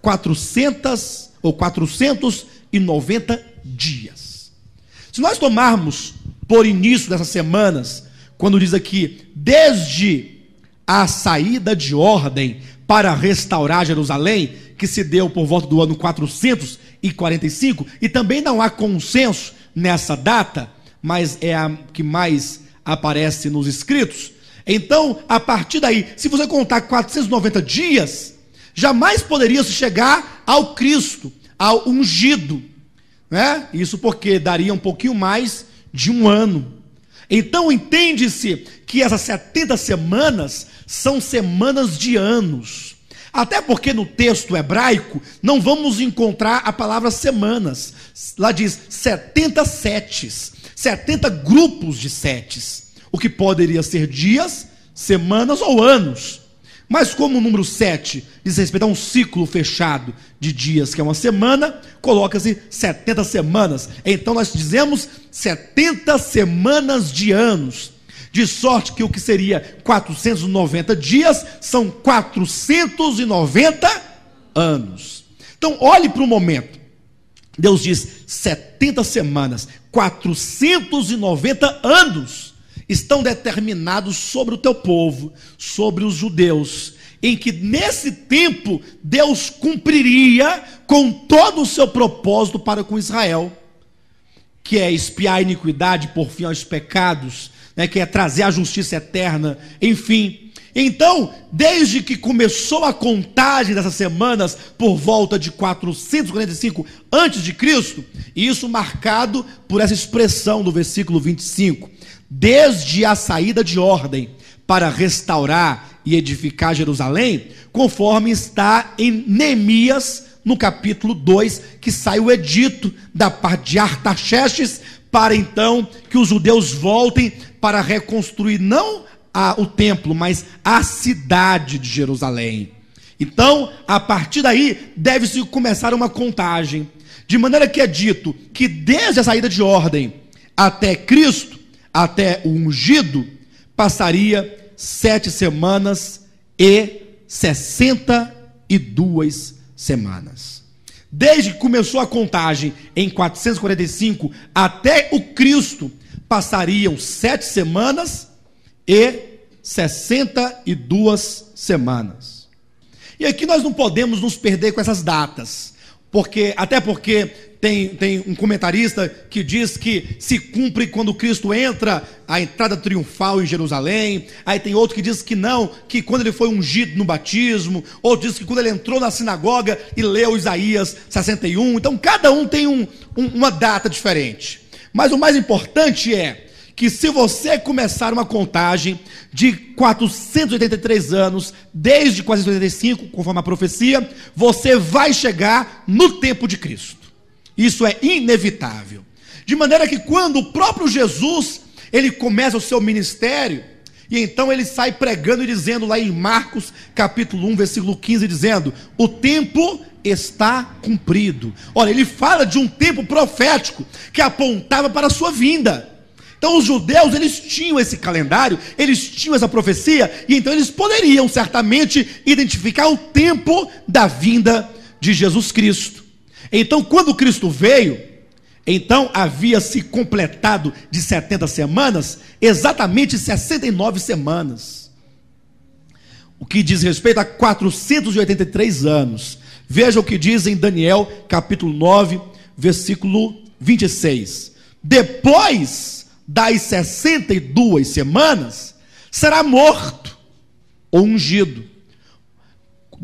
400 ou 490 dias. Se nós tomarmos por início dessas semanas, quando diz aqui, desde a saída de ordem para restaurar Jerusalém, que se deu por volta do ano 445, e também não há consenso nessa data, mas é a que mais aparece nos escritos. Então, a partir daí, se você contar 490 dias, jamais poderia se chegar ao Cristo, ao ungido. Né? Isso porque daria um pouquinho mais de um ano. Então entende-se que essas 70 semanas são semanas de anos. Até porque no texto hebraico não vamos encontrar a palavra semanas. Lá diz 70 setes, 70 grupos de setes o que poderia ser dias, semanas ou anos. Mas como o número 7 diz respeito a um ciclo fechado de dias, que é uma semana, coloca-se 70 semanas. Então nós dizemos 70 semanas de anos. De sorte que o que seria 490 dias são 490 anos. Então olhe para o momento. Deus diz 70 semanas, 490 anos estão determinados sobre o teu povo, sobre os judeus, em que nesse tempo Deus cumpriria com todo o seu propósito para com Israel, que é espiar a iniquidade, por fim aos pecados né, que é trazer a justiça eterna, enfim. Então, desde que começou a contagem dessas semanas, por volta de 445 a.C. e isso marcado por essa expressão do versículo 25, desde a saída de ordem para restaurar e edificar Jerusalém, conforme está em Neemias, no capítulo 2, que sai o edito da parte de Artaxerxes, para então que os judeus voltem para reconstruir não a, o templo, mas a cidade de Jerusalém. Então, a partir daí, deve-se começar uma contagem. De maneira que é dito que desde a saída de ordem até Cristo, até o ungido, passaria sete semanas e sessenta e duas semanas. Desde que começou a contagem em 445 até o Cristo, passariam sete semanas e 62 semanas. E aqui nós não podemos nos perder com essas datas, porque até porque tem, tem um comentarista que diz que se cumpre quando Cristo entra, a entrada triunfal em Jerusalém. Aí tem outro que diz que não, que quando ele foi ungido no batismo. ou diz que quando ele entrou na sinagoga e leu Isaías 61. Então cada um tem um, um, uma data diferente. Mas o mais importante é que se você começar uma contagem de 483 anos, desde 485, conforme a profecia, você vai chegar no tempo de Cristo. Isso é inevitável. De maneira que quando o próprio Jesus, ele começa o seu ministério, e então ele sai pregando e dizendo lá em Marcos, capítulo 1, versículo 15, dizendo: "O tempo está cumprido. Olha, ele fala de um tempo profético que apontava para a sua vinda. Então os judeus, eles tinham esse calendário, eles tinham essa profecia, e então eles poderiam certamente identificar o tempo da vinda de Jesus Cristo. Então, quando Cristo veio, então havia se completado de 70 semanas, exatamente 69 semanas. O que diz respeito a 483 anos. Veja o que diz em Daniel, capítulo 9, versículo 26. Depois das 62 semanas, será morto ou ungido.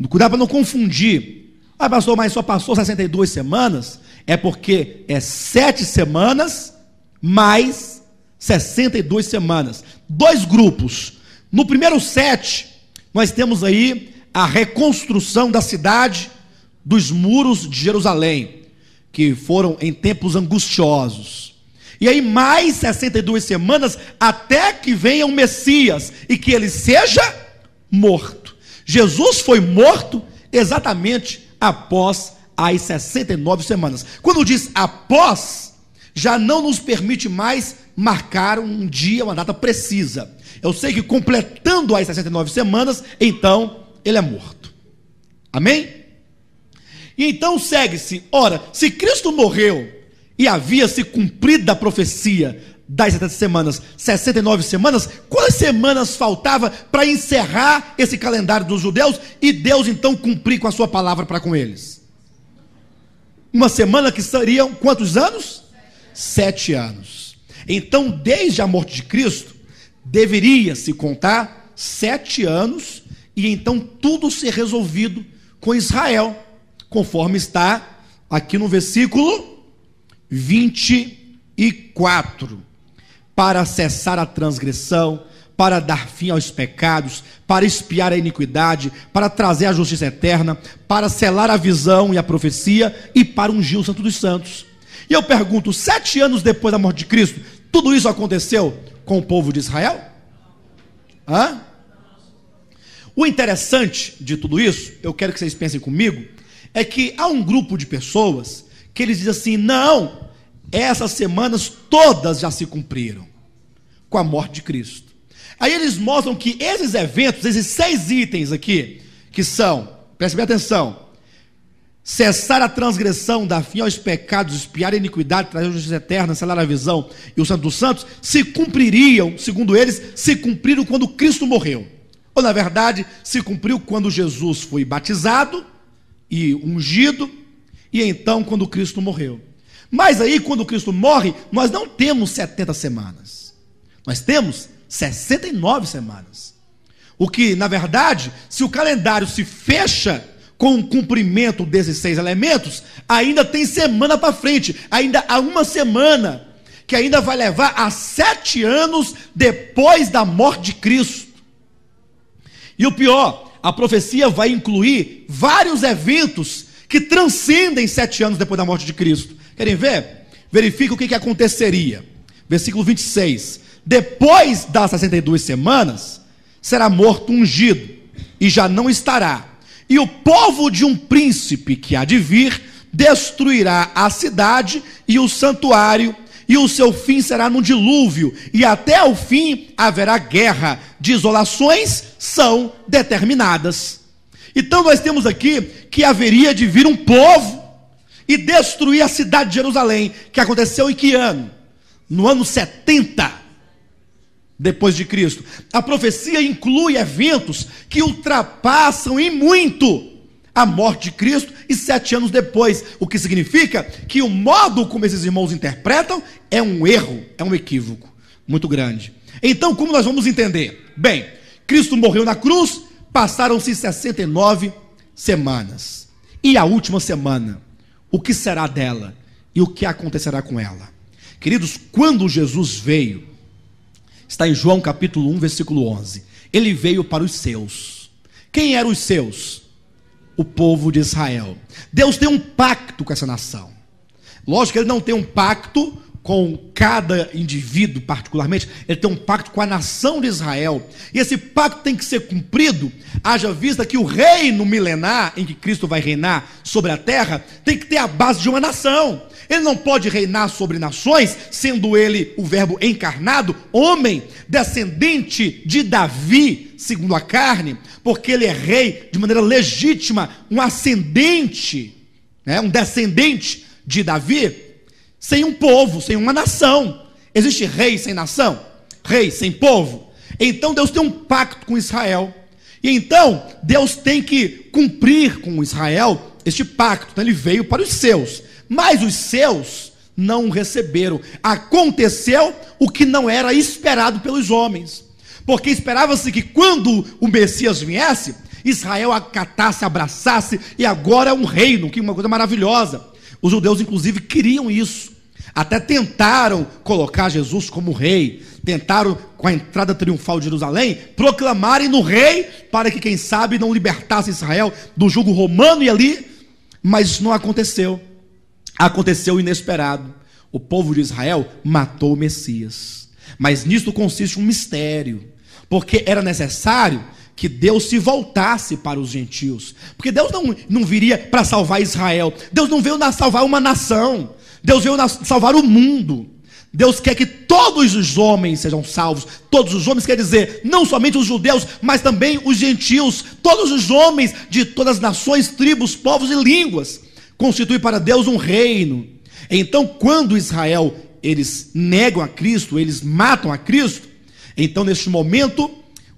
Cuidado para não confundir. Ah, pastor, mas só passou 62 semanas? É porque é sete semanas mais 62 semanas. Dois grupos. No primeiro sete, nós temos aí a reconstrução da cidade dos muros de Jerusalém, que foram em tempos angustiosos. E aí, mais 62 semanas, até que venha o Messias e que ele seja morto. Jesus foi morto exatamente após as 69 semanas. Quando diz após, já não nos permite mais marcar um dia, uma data precisa. Eu sei que completando as 69 semanas, então ele é morto. Amém? E então segue-se, ora, se Cristo morreu e havia se cumprido a profecia das 70 semanas, 69 semanas, quantas semanas faltava para encerrar esse calendário dos judeus e Deus então cumprir com a sua palavra para com eles? Uma semana que seriam quantos anos? Sete anos. Então, desde a morte de Cristo, deveria se contar sete anos e então tudo ser resolvido com Israel conforme está aqui no versículo 24. Para cessar a transgressão, para dar fim aos pecados, para espiar a iniquidade, para trazer a justiça eterna, para selar a visão e a profecia e para ungir o Santo dos Santos. E eu pergunto: sete anos depois da morte de Cristo, tudo isso aconteceu com o povo de Israel? Hã? O interessante de tudo isso, eu quero que vocês pensem comigo, é que há um grupo de pessoas que eles dizem assim: não, essas semanas todas já se cumpriram com a morte de Cristo. Aí eles mostram que esses eventos, esses seis itens aqui, que são, preste bem atenção, cessar a transgressão, dar fim aos pecados, espiar a iniquidade, trazer a justiça eterna, selar a visão e o santo dos santos, se cumpririam, segundo eles, se cumpriram quando Cristo morreu. Ou, na verdade, se cumpriu quando Jesus foi batizado, e ungido, e então quando Cristo morreu. Mas aí, quando Cristo morre, nós não temos 70 semanas. Nós temos 69 semanas. O que, na verdade, se o calendário se fecha com o cumprimento desses seis elementos, ainda tem semana para frente, ainda há uma semana que ainda vai levar a sete anos depois da morte de Cristo. E o pior, a profecia vai incluir vários eventos que transcendem sete anos depois da morte de Cristo. Querem ver? Verifica o que, que aconteceria. Versículo 26. Depois das 62 semanas, será morto ungido, e já não estará. E o povo de um príncipe que há de vir destruirá a cidade e o santuário e o seu fim será no dilúvio, e até o fim haverá guerra, desolações são determinadas. Então nós temos aqui que haveria de vir um povo e destruir a cidade de Jerusalém, que aconteceu em que ano? No ano 70 depois de Cristo. A profecia inclui eventos que ultrapassam em muito a morte de Cristo e sete anos depois. O que significa que o modo como esses irmãos interpretam é um erro, é um equívoco muito grande. Então, como nós vamos entender? Bem, Cristo morreu na cruz, passaram-se 69 semanas. E a última semana, o que será dela e o que acontecerá com ela? Queridos, quando Jesus veio, está em João capítulo 1, versículo 11. Ele veio para os seus. Quem eram os seus? o povo de Israel. Deus tem um pacto com essa nação. Lógico que ele não tem um pacto com cada indivíduo particularmente, ele tem um pacto com a nação de Israel. E esse pacto tem que ser cumprido, haja vista que o reino milenar em que Cristo vai reinar sobre a terra tem que ter a base de uma nação. Ele não pode reinar sobre nações, sendo ele o Verbo encarnado, homem, descendente de Davi, segundo a carne, porque ele é rei de maneira legítima, um ascendente, né, um descendente de Davi, sem um povo, sem uma nação. Existe rei sem nação? Rei sem povo? Então Deus tem um pacto com Israel. E então Deus tem que cumprir com Israel este pacto. Então, ele veio para os seus mas os seus não o receberam. Aconteceu o que não era esperado pelos homens, porque esperava-se que quando o Messias viesse, Israel acatasse, abraçasse, e agora é um reino, que é uma coisa maravilhosa. Os judeus, inclusive, queriam isso. Até tentaram colocar Jesus como rei, tentaram, com a entrada triunfal de Jerusalém, proclamarem no rei, para que, quem sabe, não libertasse Israel do jugo romano e ali, mas não aconteceu aconteceu o inesperado. O povo de Israel matou o Messias. Mas nisto consiste um mistério, porque era necessário que Deus se voltasse para os gentios, porque Deus não, não viria para salvar Israel, Deus não veio salvar uma nação, Deus veio salvar o mundo. Deus quer que todos os homens sejam salvos. Todos os homens quer dizer, não somente os judeus, mas também os gentios, todos os homens de todas as nações, tribos, povos e línguas constitui para Deus um reino. Então, quando Israel eles negam a Cristo, eles matam a Cristo, então neste momento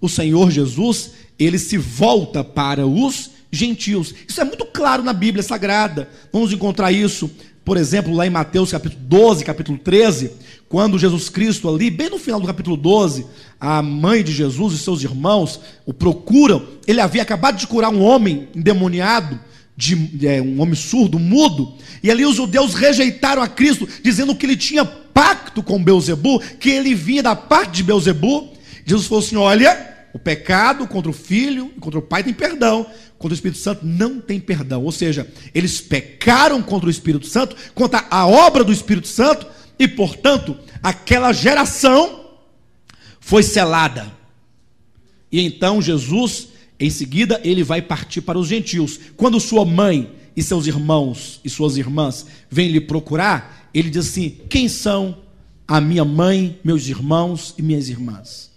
o Senhor Jesus, ele se volta para os gentios. Isso é muito claro na Bíblia Sagrada. Vamos encontrar isso, por exemplo, lá em Mateus capítulo 12, capítulo 13, quando Jesus Cristo ali, bem no final do capítulo 12, a mãe de Jesus e seus irmãos o procuram. Ele havia acabado de curar um homem endemoniado de é, um homem surdo, mudo, e ali os judeus rejeitaram a Cristo, dizendo que ele tinha pacto com Beuzebu, que ele vinha da parte de Beuzebu. Jesus falou assim: olha, o pecado contra o filho e contra o pai tem perdão, contra o Espírito Santo não tem perdão. Ou seja, eles pecaram contra o Espírito Santo, contra a obra do Espírito Santo, e portanto, aquela geração foi selada. E então Jesus em seguida, ele vai partir para os gentios. Quando sua mãe e seus irmãos e suas irmãs vêm lhe procurar, ele diz assim: Quem são a minha mãe, meus irmãos e minhas irmãs?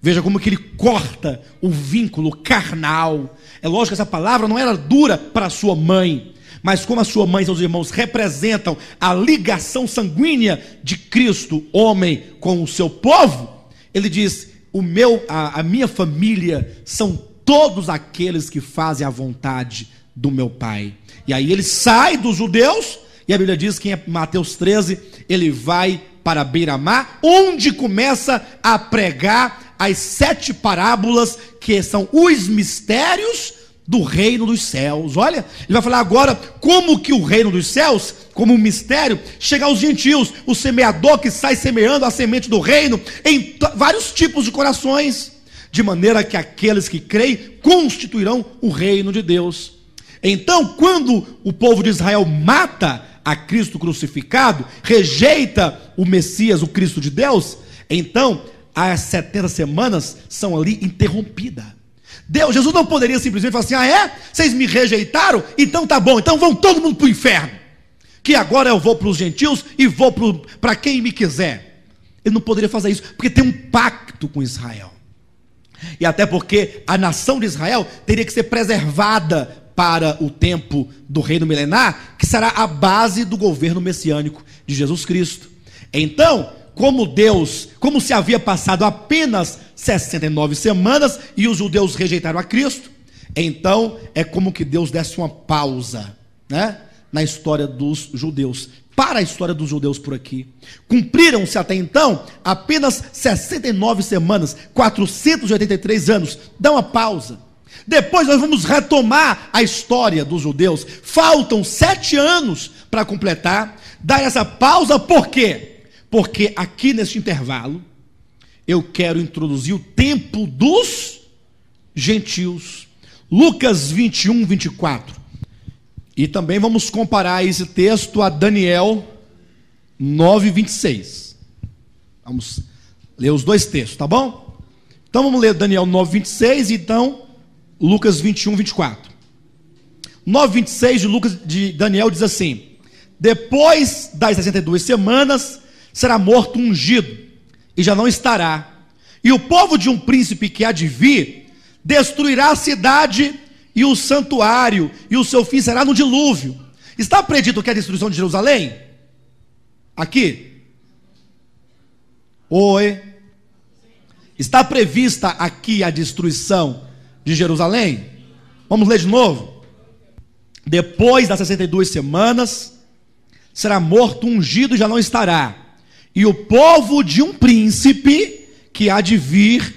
Veja como que ele corta o vínculo carnal. É lógico que essa palavra não era dura para sua mãe, mas como a sua mãe e seus irmãos representam a ligação sanguínea de Cristo, homem, com o seu povo, ele diz: o meu, a, a minha família são todos aqueles que fazem a vontade do meu Pai. E aí ele sai dos judeus, e a Bíblia diz que em Mateus 13 ele vai para Beira-Mar, onde começa a pregar as sete parábolas que são os mistérios do reino dos céus. Olha, ele vai falar agora como que o reino dos céus, como um mistério, chega aos gentios, o semeador que sai semeando a semente do reino em vários tipos de corações de maneira que aqueles que creem constituirão o reino de Deus. Então, quando o povo de Israel mata a Cristo crucificado, rejeita o Messias, o Cristo de Deus, então as 70 semanas são ali interrompidas. Deus, Jesus não poderia simplesmente falar assim: ah, é? Vocês me rejeitaram? Então tá bom, então vão todo mundo para o inferno. Que agora eu vou para os gentios e vou para quem me quiser. Ele não poderia fazer isso, porque tem um pacto com Israel. E até porque a nação de Israel teria que ser preservada para o tempo do reino milenar, que será a base do governo messiânico de Jesus Cristo. Então, como Deus, como se havia passado apenas 69 semanas e os judeus rejeitaram a Cristo, então é como que Deus desse uma pausa, né? na história dos judeus, para a história dos judeus por aqui. Cumpriram-se até então apenas 69 semanas, 483 anos. Dá uma pausa. Depois nós vamos retomar a história dos judeus. Faltam sete anos para completar. Dar essa pausa, por quê? Porque aqui neste intervalo eu quero introduzir o tempo dos gentios. Lucas 21, 24. E também vamos comparar esse texto a Daniel 9:26. Vamos ler os dois textos, tá bom? Então vamos ler Daniel 9:26 e então Lucas 21:24. 9:26 de Lucas de Daniel diz assim: Depois das 62 semanas será morto ungido e já não estará. E o povo de um príncipe que há de vir destruirá a cidade e o santuário e o seu fim será no dilúvio. Está predito que é a destruição de Jerusalém? Aqui? Oi. Está prevista aqui a destruição de Jerusalém? Vamos ler de novo? Depois das 62 semanas, será morto ungido e já não estará. E o povo de um príncipe que há de vir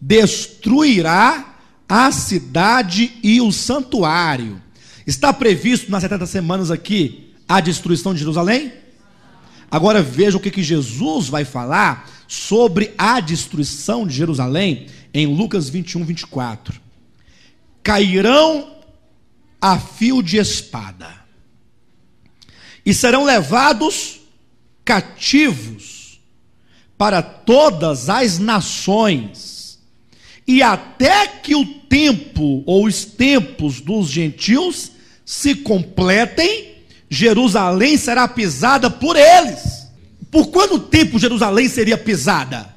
destruirá a cidade e o santuário. Está previsto nas 70 semanas aqui a destruição de Jerusalém? Agora veja o que, que Jesus vai falar sobre a destruição de Jerusalém em Lucas 21, 24. Cairão a fio de espada e serão levados cativos para todas as nações e até que o tempo ou os tempos dos gentios se completem, Jerusalém será pisada por eles. Por quanto tempo Jerusalém seria pisada?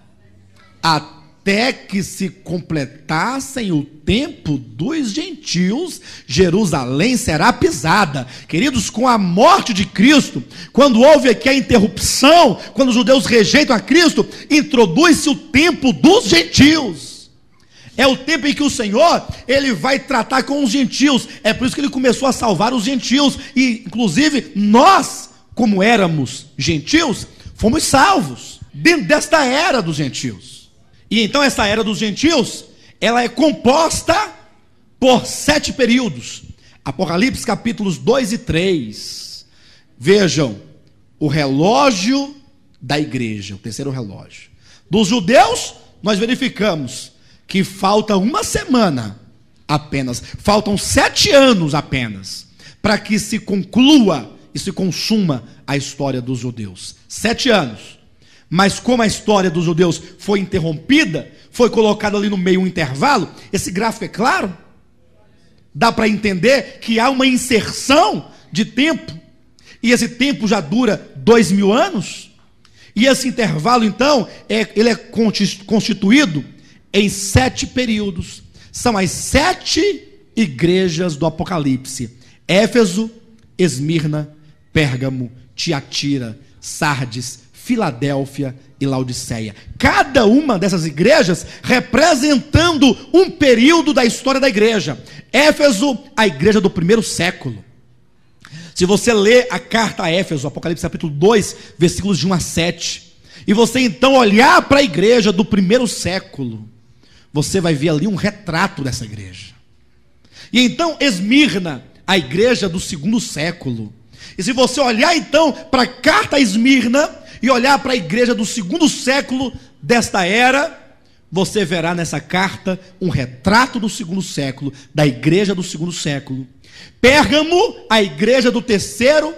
Até que se completassem o tempo dos gentios, Jerusalém será pisada. Queridos, com a morte de Cristo, quando houve aqui a interrupção, quando os judeus rejeitam a Cristo, introduz-se o tempo dos gentios. É o tempo em que o Senhor, ele vai tratar com os gentios. É por isso que ele começou a salvar os gentios e inclusive nós, como éramos gentios, fomos salvos dentro desta era dos gentios. E então essa era dos gentios, ela é composta por sete períodos. Apocalipse capítulos 2 e 3. Vejam, o relógio da igreja, o terceiro relógio. Dos judeus, nós verificamos que falta uma semana apenas, faltam sete anos apenas, para que se conclua e se consuma a história dos judeus. Sete anos. Mas como a história dos judeus foi interrompida, foi colocado ali no meio um intervalo, esse gráfico é claro? Dá para entender que há uma inserção de tempo, e esse tempo já dura dois mil anos, e esse intervalo, então, é, ele é constituído em sete períodos. São as sete igrejas do Apocalipse: Éfeso, Esmirna, Pérgamo, Tiatira, Sardes, Filadélfia e Laodiceia. Cada uma dessas igrejas representando um período da história da igreja. Éfeso, a igreja do primeiro século. Se você lê a carta a Éfeso, Apocalipse capítulo 2, versículos de 1 a 7, e você então olhar para a igreja do primeiro século, você vai ver ali um retrato dessa igreja. E então Esmirna, a igreja do segundo século. E se você olhar então para a carta Esmirna e olhar para a igreja do segundo século desta era, você verá nessa carta um retrato do segundo século, da igreja do segundo século. Pérgamo, a igreja do terceiro,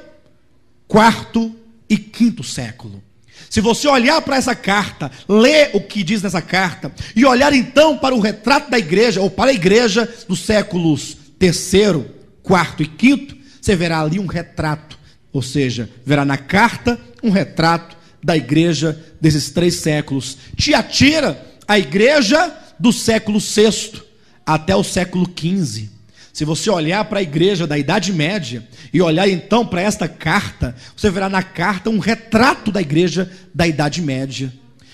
quarto e quinto século. Se você olhar para essa carta, ler o que diz nessa carta, e olhar então para o retrato da igreja, ou para a igreja dos séculos terceiro, quarto e quinto, você verá ali um retrato, ou seja, verá na carta um retrato da igreja desses três séculos. atira a igreja do século sexto até o século 15. Se você olhar para a igreja da Idade Média e olhar então para esta carta, você verá na carta um retrato da igreja da Idade Média.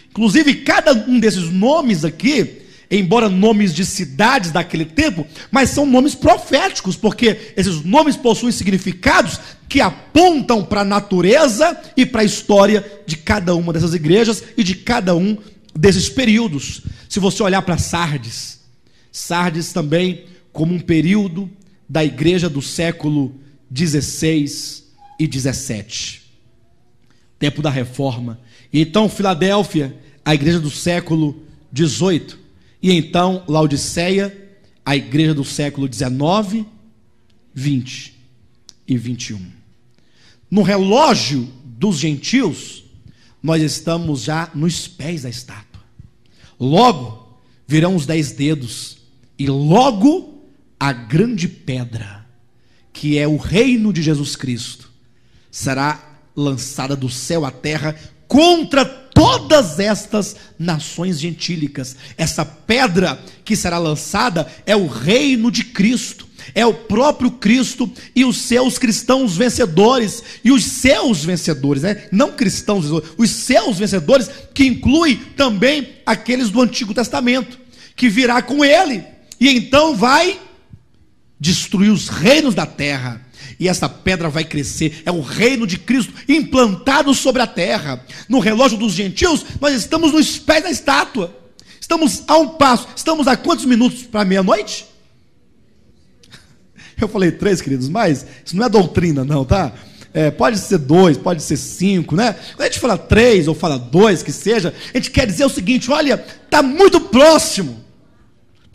Inclusive, cada um desses nomes aqui, embora nomes de cidades daquele tempo, mas são nomes proféticos, porque esses nomes possuem significados que apontam para a natureza e para a história de cada uma dessas igrejas e de cada um desses períodos. Se você olhar para Sardes, Sardes também como um período da igreja do século XVI e XVII, tempo da reforma. E então, Filadélfia, a igreja do século XVIII. E então, Laodiceia, a igreja do século XIX, 20 e 21. No relógio dos gentios, nós estamos já nos pés da estátua. Logo virão os dez dedos, e logo a grande pedra, que é o reino de Jesus Cristo, será lançada do céu à terra contra todas estas nações gentílicas. Essa pedra que será lançada é o reino de Cristo, é o próprio Cristo e os seus cristãos vencedores, e os seus vencedores, né? não cristãos os seus vencedores, que inclui também aqueles do Antigo Testamento, que virá com ele, e então vai destruir os reinos da terra. E essa pedra vai crescer, é o reino de Cristo implantado sobre a terra. No relógio dos gentios, nós estamos nos pés da estátua. Estamos a um passo, estamos a quantos minutos para meia-noite? Eu falei três, queridos, mas isso não é doutrina, não, tá? É, pode ser dois, pode ser cinco, né? Quando a gente fala três ou fala dois, que seja, a gente quer dizer o seguinte: olha, está muito próximo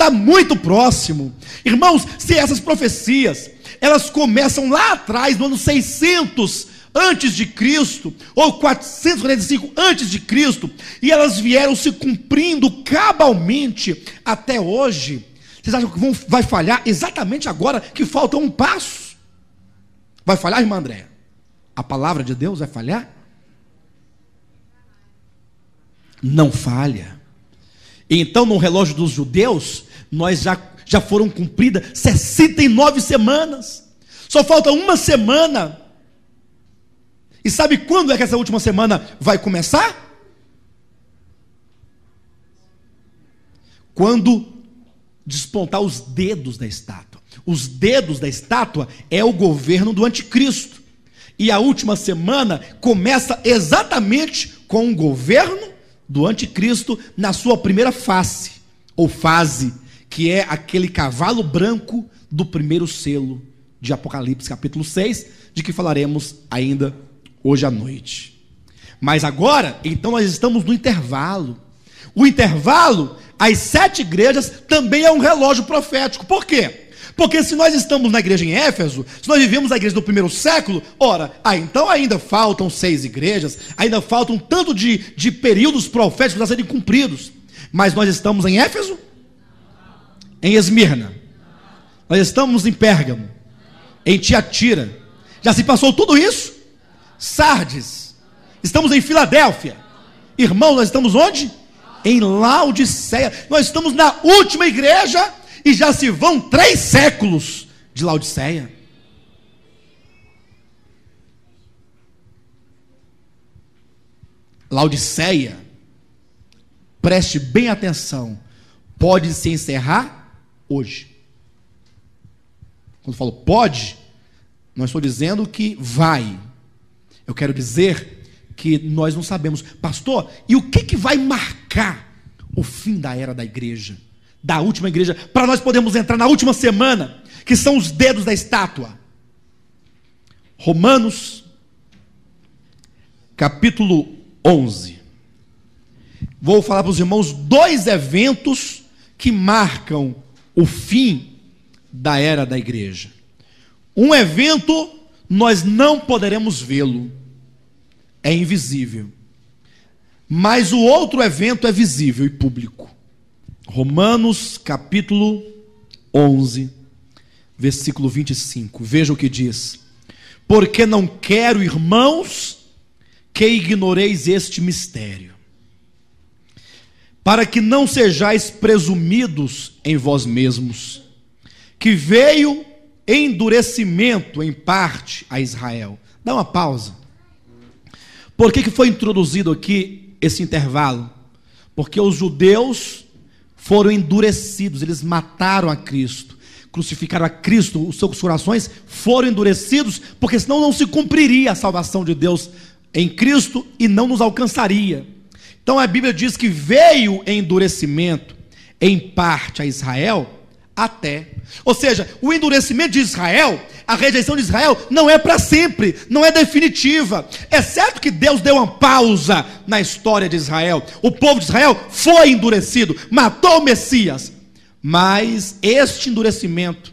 está muito próximo. Irmãos, se essas profecias, elas começam lá atrás, no ano 600 antes de Cristo, ou 445 antes de Cristo, e elas vieram se cumprindo cabalmente até hoje. Vocês acham que vão, vai falhar exatamente agora que falta um passo? Vai falhar, irmã André? A palavra de Deus vai falhar? Não falha. Então, no relógio dos judeus, nós já, já foram cumpridas 69 semanas. Só falta uma semana. E sabe quando é que essa última semana vai começar? Quando despontar os dedos da estátua. Os dedos da estátua é o governo do anticristo. E a última semana começa exatamente com o governo do anticristo na sua primeira face ou fase que é aquele cavalo branco do primeiro selo de Apocalipse, capítulo 6, de que falaremos ainda hoje à noite. Mas agora, então, nós estamos no intervalo. O intervalo, as sete igrejas, também é um relógio profético. Por quê? Porque se nós estamos na igreja em Éfeso, se nós vivemos a igreja do primeiro século, ora, ah, então ainda faltam seis igrejas, ainda faltam tanto de, de períodos proféticos a serem cumpridos. Mas nós estamos em Éfeso, em Esmirna. Nós estamos em Pérgamo, em Tiatira. Já se passou tudo isso? Sardes. Estamos em Filadélfia. Irmão, nós estamos onde? Em Laodiceia. Nós estamos na última igreja e já se vão três séculos de Laodiceia. Laodiceia, preste bem atenção, pode se encerrar hoje. Quando falo pode, não estou dizendo que vai. Eu quero dizer que nós não sabemos, pastor, e o que, que vai marcar o fim da era da igreja, da última igreja, para nós podermos entrar na última semana, que são os dedos da estátua. Romanos, capítulo 11. Vou falar para os irmãos dois eventos que marcam o fim da era da igreja. Um evento nós não poderemos vê-lo, é invisível. Mas o outro evento é visível e público. Romanos capítulo 11, versículo 25. Veja o que diz: Porque não quero, irmãos, que ignoreis este mistério para que não sejais presumidos em vós mesmos, que veio endurecimento em parte a Israel. Dá uma pausa. Por que, que foi introduzido aqui esse intervalo? Porque os judeus foram endurecidos, eles mataram a Cristo, crucificaram a Cristo, os seus corações foram endurecidos, porque senão não se cumpriria a salvação de Deus em Cristo e não nos alcançaria. Então a Bíblia diz que veio endurecimento em parte a Israel até. Ou seja, o endurecimento de Israel, a rejeição de Israel, não é para sempre, não é definitiva. É certo que Deus deu uma pausa na história de Israel. O povo de Israel foi endurecido, matou o Messias. Mas este endurecimento,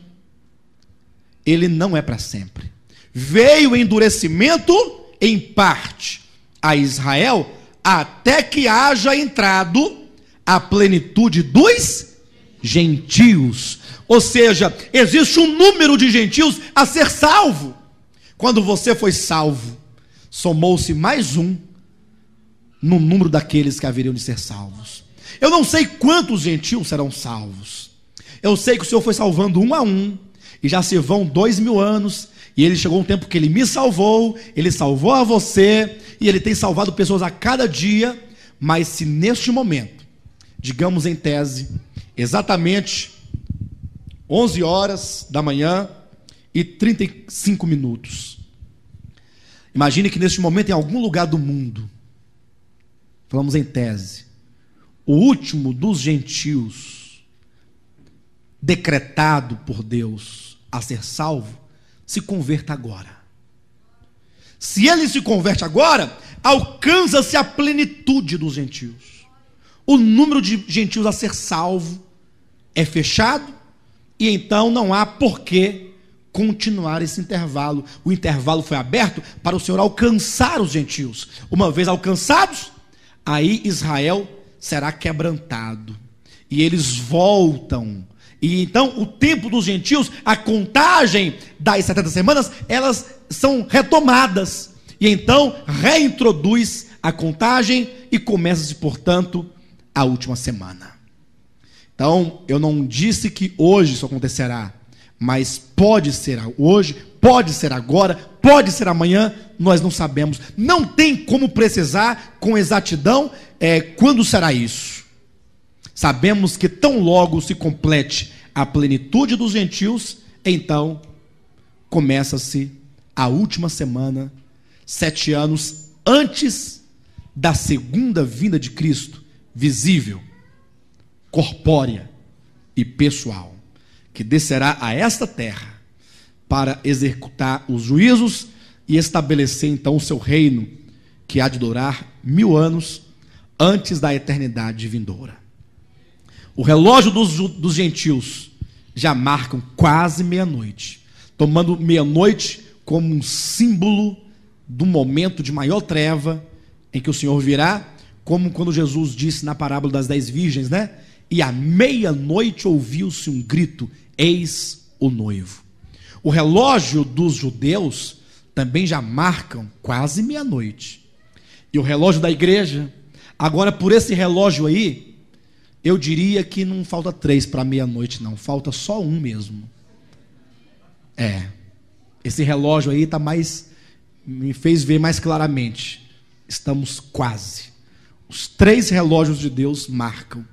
ele não é para sempre. Veio endurecimento em parte a Israel até que haja entrado a plenitude dos gentios. Ou seja, existe um número de gentios a ser salvo. Quando você foi salvo, somou-se mais um no número daqueles que haveriam de ser salvos. Eu não sei quantos gentios serão salvos. Eu sei que o Senhor foi salvando um a um, e já se vão dois mil anos, e ele chegou um tempo que ele me salvou, ele salvou a você, e ele tem salvado pessoas a cada dia. Mas se neste momento, digamos em tese, exatamente 11 horas da manhã e 35 minutos. Imagine que neste momento, em algum lugar do mundo, falamos em tese, o último dos gentios decretado por Deus a ser salvo se converta agora. Se ele se converte agora, alcança-se a plenitude dos gentios. O número de gentios a ser salvo é fechado, e então não há porquê continuar esse intervalo. O intervalo foi aberto para o Senhor alcançar os gentios. Uma vez alcançados, aí Israel será quebrantado. E eles voltam e então o tempo dos gentios, a contagem das 70 semanas, elas são retomadas. E então reintroduz a contagem e começa-se, portanto, a última semana. Então, eu não disse que hoje isso acontecerá, mas pode ser hoje, pode ser agora, pode ser amanhã, nós não sabemos. Não tem como precisar com exatidão é, quando será isso. Sabemos que tão logo se complete a plenitude dos gentios, então começa-se a última semana, sete anos antes da segunda vinda de Cristo, visível, corpórea e pessoal, que descerá a esta terra para executar os juízos e estabelecer então o seu reino, que há de durar mil anos antes da eternidade vindoura o relógio dos, dos gentios já marcam quase meia-noite, tomando meia-noite como um símbolo do momento de maior treva em que o Senhor virá, como quando Jesus disse na parábola das dez virgens, né? E à meia-noite ouviu-se um grito: Eis o noivo. O relógio dos judeus também já marcam quase meia-noite. E o relógio da igreja, agora por esse relógio aí, eu diria que não falta três para meia-noite, não. Falta só um mesmo. É. Esse relógio aí tá mais. me fez ver mais claramente. Estamos quase. Os três relógios de Deus marcam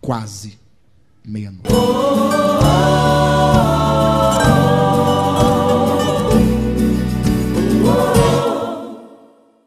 quase meia-noite.